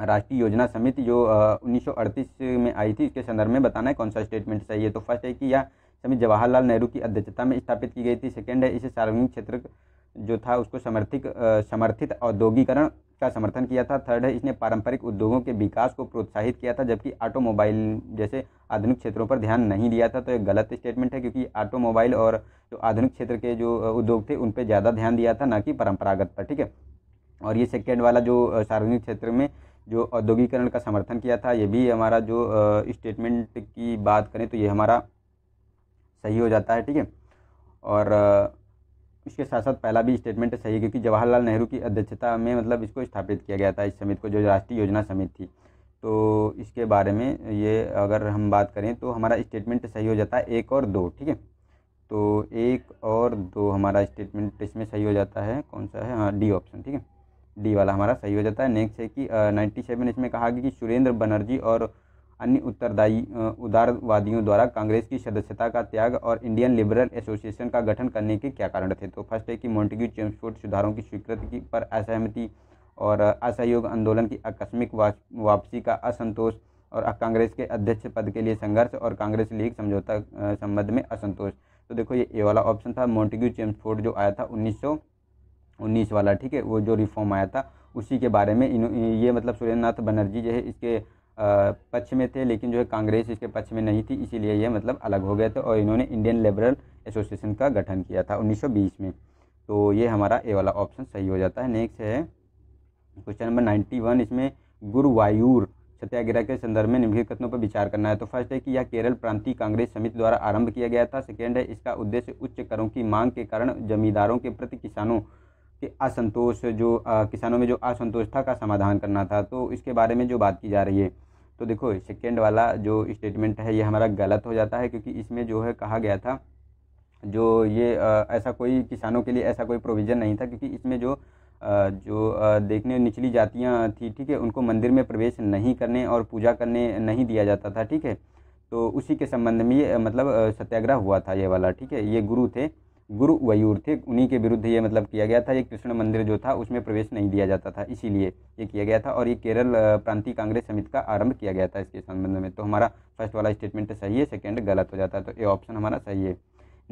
राष्ट्रीय योजना समिति जो उन्नीस सौ अड़तीस में आई थी इसके संदर्भ में बताना है कौन सा स्टेटमेंट सही है तो फर्स्ट है कि यह समिति जवाहरलाल नेहरू की अध्यक्षता में स्थापित की गई थी सेकेंड है इसे सार्वजनिक क्षेत्र जो था उसको समर्थित समर्थित औद्योगिकरण का समर्थन किया था थर्ड है इसने पारंपरिक उद्योगों के विकास को प्रोत्साहित किया था जबकि ऑटोमोबाइल जैसे आधुनिक क्षेत्रों पर ध्यान नहीं दिया था तो एक गलत स्टेटमेंट है क्योंकि ऑटोमोबाइल और जो आधुनिक क्षेत्र के जो उद्योग थे उन पर ज़्यादा ध्यान दिया था ना कि परंपरागत पर ठीक है और ये सेकेंड वाला जो सार्वजनिक क्षेत्र में जो औद्योगिकरण का समर्थन किया था ये भी हमारा जो स्टेटमेंट की बात करें तो ये हमारा सही हो जाता है ठीक है और इसके साथ साथ पहला भी स्टेटमेंट सही है क्योंकि जवाहरलाल नेहरू की अध्यक्षता में मतलब इसको स्थापित किया गया था इस समिति को जो राष्ट्रीय योजना समिति थी तो इसके बारे में ये अगर हम बात करें तो हमारा स्टेटमेंट सही हो जाता है एक और दो ठीक है तो एक और दो हमारा स्टेटमेंट इसमें सही हो जाता है कौन सा है हाँ डी ऑप्शन ठीक है डी वाला हमारा सही हो जाता है नेक्स्ट है कि नाइन्टी सेवन इसमें कहा गया कि सुरेंद्र बनर्जी और अन्य उत्तरदायी उदारवादियों द्वारा कांग्रेस की सदस्यता का त्याग और इंडियन लिबरल एसोसिएशन का गठन करने के क्या कारण थे तो फर्स्ट है कि मोन्टिग्यू चेम्सफोर्ड सुधारों की स्वीकृति की पर असहमति और असहयोग आंदोलन की आकस्मिक वापसी का असंतोष और कांग्रेस के अध्यक्ष पद के लिए संघर्ष और कांग्रेस लीग समझौता संबंध में असंतोष तो देखो ये ए वाला ऑप्शन था मोन्टिग्यू चेम्सफोर्ड जो आया था उन्नीस उन्नीस वाला ठीक है वो जो रिफॉर्म आया था उसी के बारे में ये मतलब सुरेंद्र नाथ बनर्जी जो है इसके पक्ष में थे लेकिन जो है कांग्रेस इसके पक्ष में नहीं थी इसीलिए ये मतलब अलग हो गए थे और इन्होंने इंडियन लिबरल एसोसिएशन का गठन किया था 1920 में तो ये हमारा ए वाला ऑप्शन सही हो जाता है नेक्स्ट है क्वेश्चन नंबर नाइन्टी वन इसमें गुरुवायूर सत्याग्रह के संदर्भ में निम्नलिखित कथनों पर विचार करना है तो फर्स्ट है कि यह केरल प्रांतीय कांग्रेस समिति द्वारा आरंभ किया गया था सेकेंड है इसका उद्देश्य उच्च करों की मांग के कारण जमींदारों के प्रति किसानों के असंतोष जो आ, किसानों में जो असंतोष था का समाधान करना था तो इसके बारे में जो बात की जा रही है तो देखो सेकेंड वाला जो स्टेटमेंट है ये हमारा गलत हो जाता है क्योंकि इसमें जो है कहा गया था जो ये आ, ऐसा कोई किसानों के लिए ऐसा कोई प्रोविज़न नहीं था क्योंकि इसमें जो आ, जो आ, देखने निचली जातियाँ थी ठीक है उनको मंदिर में प्रवेश नहीं करने और पूजा करने नहीं दिया जाता था ठीक है तो उसी के संबंध में ये मतलब सत्याग्रह हुआ था ये वाला ठीक है ये गुरु थे गुरु वयूर थे उन्हीं के विरुद्ध ये मतलब किया गया था ये कृष्ण मंदिर जो था उसमें प्रवेश नहीं दिया जाता था इसीलिए ये किया गया था और ये केरल प्रांतीय कांग्रेस समिति का आरंभ किया गया था इसके संबंध में तो हमारा फर्स्ट वाला स्टेटमेंट सही है सेकेंड गलत हो जाता है तो ये ऑप्शन हमारा सही है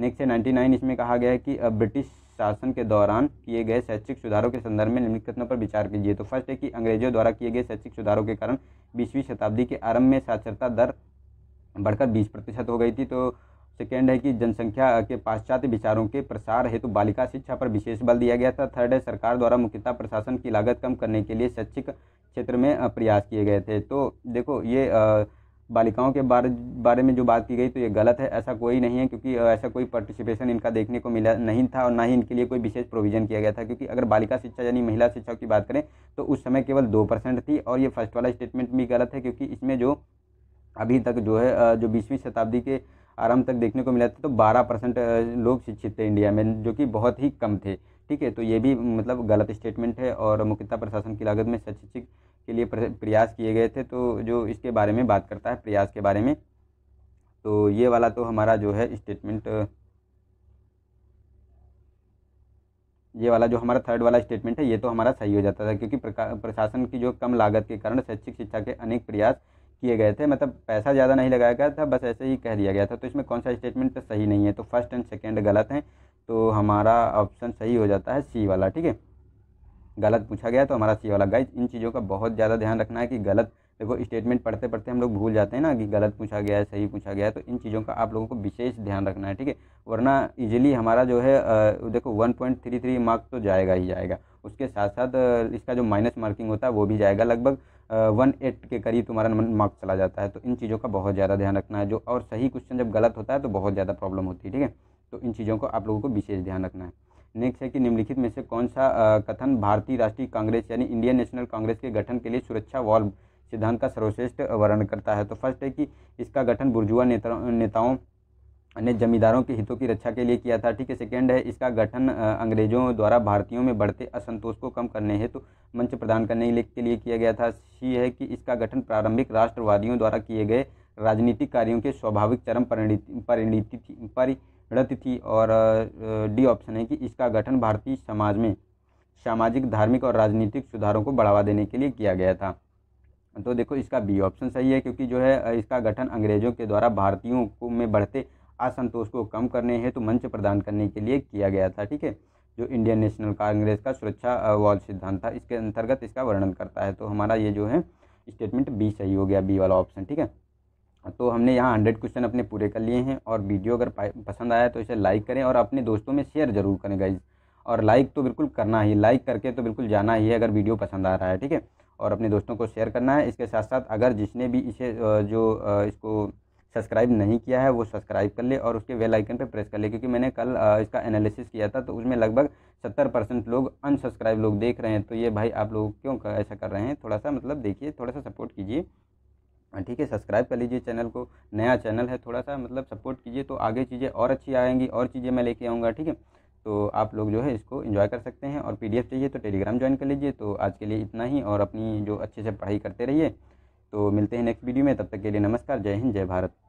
नेक्स्ट है नाइन्टी नाइन इसमें कहा गया है कि ब्रिटिश शासन के दौरान किए गए शैक्षिक सुधारों के संदर्भ में निम्नलिखित कथनों पर विचार कीजिए तो फर्स्ट है कि अंग्रेजों द्वारा किए गए शैक्षिक सुधारों के कारण बीसवीं शताब्दी के आरंभ में साक्षरता दर बढ़कर बीस प्रतिशत हो गई थी तो सेकेंड है कि जनसंख्या के पाश्चात्य विचारों के प्रसार हेतु बालिका शिक्षा पर विशेष बल दिया गया था थर्ड है सरकार द्वारा मुख्यतः प्रशासन की लागत कम करने के लिए शैक्षिक क्षेत्र में प्रयास किए गए थे तो देखो ये बालिकाओं के बारे बारे में जो बात की गई तो ये गलत है ऐसा कोई नहीं है क्योंकि ऐसा कोई पार्टिसिपेशन इनका देखने को मिला नहीं था और ना ही इनके लिए कोई विशेष प्रोविजन किया गया था क्योंकि अगर बालिका शिक्षा यानी महिला शिक्षा की बात करें तो उस समय केवल दो परसेंट थी और ये फर्स्ट वाला स्टेटमेंट भी गलत है क्योंकि इसमें जो अभी तक जो है जो बीसवीं शताब्दी के आराम तक देखने को मिला था तो बारह परसेंट लोग शिक्षित थे इंडिया में जो कि बहुत ही कम थे ठीक है तो ये भी मतलब गलत स्टेटमेंट है और मुख्यता प्रशासन की लागत में सचिक्षित के लिए प्रयास किए गए थे तो जो इसके बारे में बात करता है प्रयास के बारे में तो ये वाला तो हमारा जो है स्टेटमेंट ये वाला जो हमारा थर्ड वाला स्टेटमेंट है ये तो हमारा सही हो जाता था क्योंकि प्रशासन की जो कम लागत के कारण शैक्षिक शिक्षा के अनेक प्रयास किए गए थे मतलब पैसा ज़्यादा नहीं लगाया गया था बस ऐसे ही कह दिया गया था तो इसमें कौन सा स्टेटमेंट तो सही नहीं है तो फर्स्ट एंड सेकेंड गलत हैं तो हमारा ऑप्शन सही हो जाता है सी वाला ठीक है गलत पूछा गया तो हमारा सी वाला गाइज इन चीज़ों का बहुत ज़्यादा ध्यान रखना है कि गलत देखो स्टेटमेंट पढ़ते पढ़ते हम लोग भूल जाते हैं ना कि गलत पूछा गया है सही पूछा गया है तो इन चीज़ों का आप लोगों को विशेष ध्यान रखना है ठीक है वरना इजीली हमारा जो है देखो 1.33 मार्क्स तो जाएगा ही जाएगा उसके साथ साथ इसका जो माइनस मार्किंग होता है वो भी जाएगा लगभग वन एट के करीब तुम्हारा मार्क चला जाता है तो इन चीज़ों का बहुत ज़्यादा ध्यान रखना है जो और सही क्वेश्चन जब गलत होता है तो बहुत ज़्यादा प्रॉब्लम होती है ठीक है तो इन चीज़ों को आप लोगों को विशेष ध्यान रखना है नेक्स्ट है कि निम्नलिखित में से कौन सा कथन भारतीय राष्ट्रीय कांग्रेस यानी इंडियन नेशनल कांग्रेस के गठन के लिए सुरक्षा वॉल्व सिद्धांत का सर्वश्रेष्ठ वर्णन करता है तो फर्स्ट है कि इसका गठन बुर्जुआ नेता नेताओं ने जमींदारों के हितों की रक्षा के लिए किया था ठीक है सेकेंड है इसका गठन अंग्रेजों द्वारा भारतीयों में बढ़ते असंतोष को कम करने हेतु तो मंच प्रदान करने के लिए किया गया था सी है कि इसका गठन प्रारंभिक राष्ट्रवादियों द्वारा किए गए राजनीतिक कार्यों के स्वाभाविक चरम परिणति परिणति थी परिणत थी और डी ऑप्शन है कि इसका गठन भारतीय समाज में सामाजिक धार्मिक और राजनीतिक सुधारों को बढ़ावा देने के लिए किया गया था तो देखो इसका बी ऑप्शन सही है क्योंकि जो है इसका गठन अंग्रेजों के द्वारा भारतीयों को में बढ़ते असंतोष को कम करने हेतु तो मंच प्रदान करने के लिए किया गया था ठीक है जो इंडियन नेशनल कांग्रेस का सुरक्षा वाल सिद्धांत था इसके अंतर्गत इसका वर्णन करता है तो हमारा ये जो है स्टेटमेंट बी सही हो गया बी वाला ऑप्शन ठीक है तो हमने यहाँ हंड्रेड क्वेश्चन अपने पूरे कर लिए हैं और वीडियो अगर पसंद आया तो इसे लाइक करें और अपने दोस्तों में शेयर जरूर करें गाइज और लाइक तो बिल्कुल करना ही लाइक करके तो बिल्कुल जाना ही है अगर वीडियो पसंद आ रहा है ठीक है और अपने दोस्तों को शेयर करना है इसके साथ साथ अगर जिसने भी इसे जो इसको सब्सक्राइब नहीं किया है वो सब्सक्राइब कर ले और उसके वेल आइकन पे प्रेस कर ले क्योंकि मैंने कल इसका एनालिसिस किया था तो उसमें लगभग सत्तर परसेंट लोग अनसब्सक्राइब लोग देख रहे हैं तो ये भाई आप लोग क्यों कर, ऐसा कर रहे हैं थोड़ा सा मतलब देखिए थोड़ा सा सपोर्ट कीजिए हाँ, ठीक है सब्सक्राइब कर लीजिए चैनल को नया चैनल है थोड़ा सा मतलब सपोर्ट कीजिए तो आगे चीज़ें और अच्छी आएंगी और चीज़ें मैं लेके आऊँगा ठीक है तो आप लोग जो है इसको इन्जॉय कर सकते हैं और पीडीएफ चाहिए तो टेलीग्राम ज्वाइन कर लीजिए तो आज के लिए इतना ही और अपनी जो अच्छे से पढ़ाई करते रहिए तो मिलते हैं नेक्स्ट वीडियो में तब तक के लिए नमस्कार जय हिंद जय भारत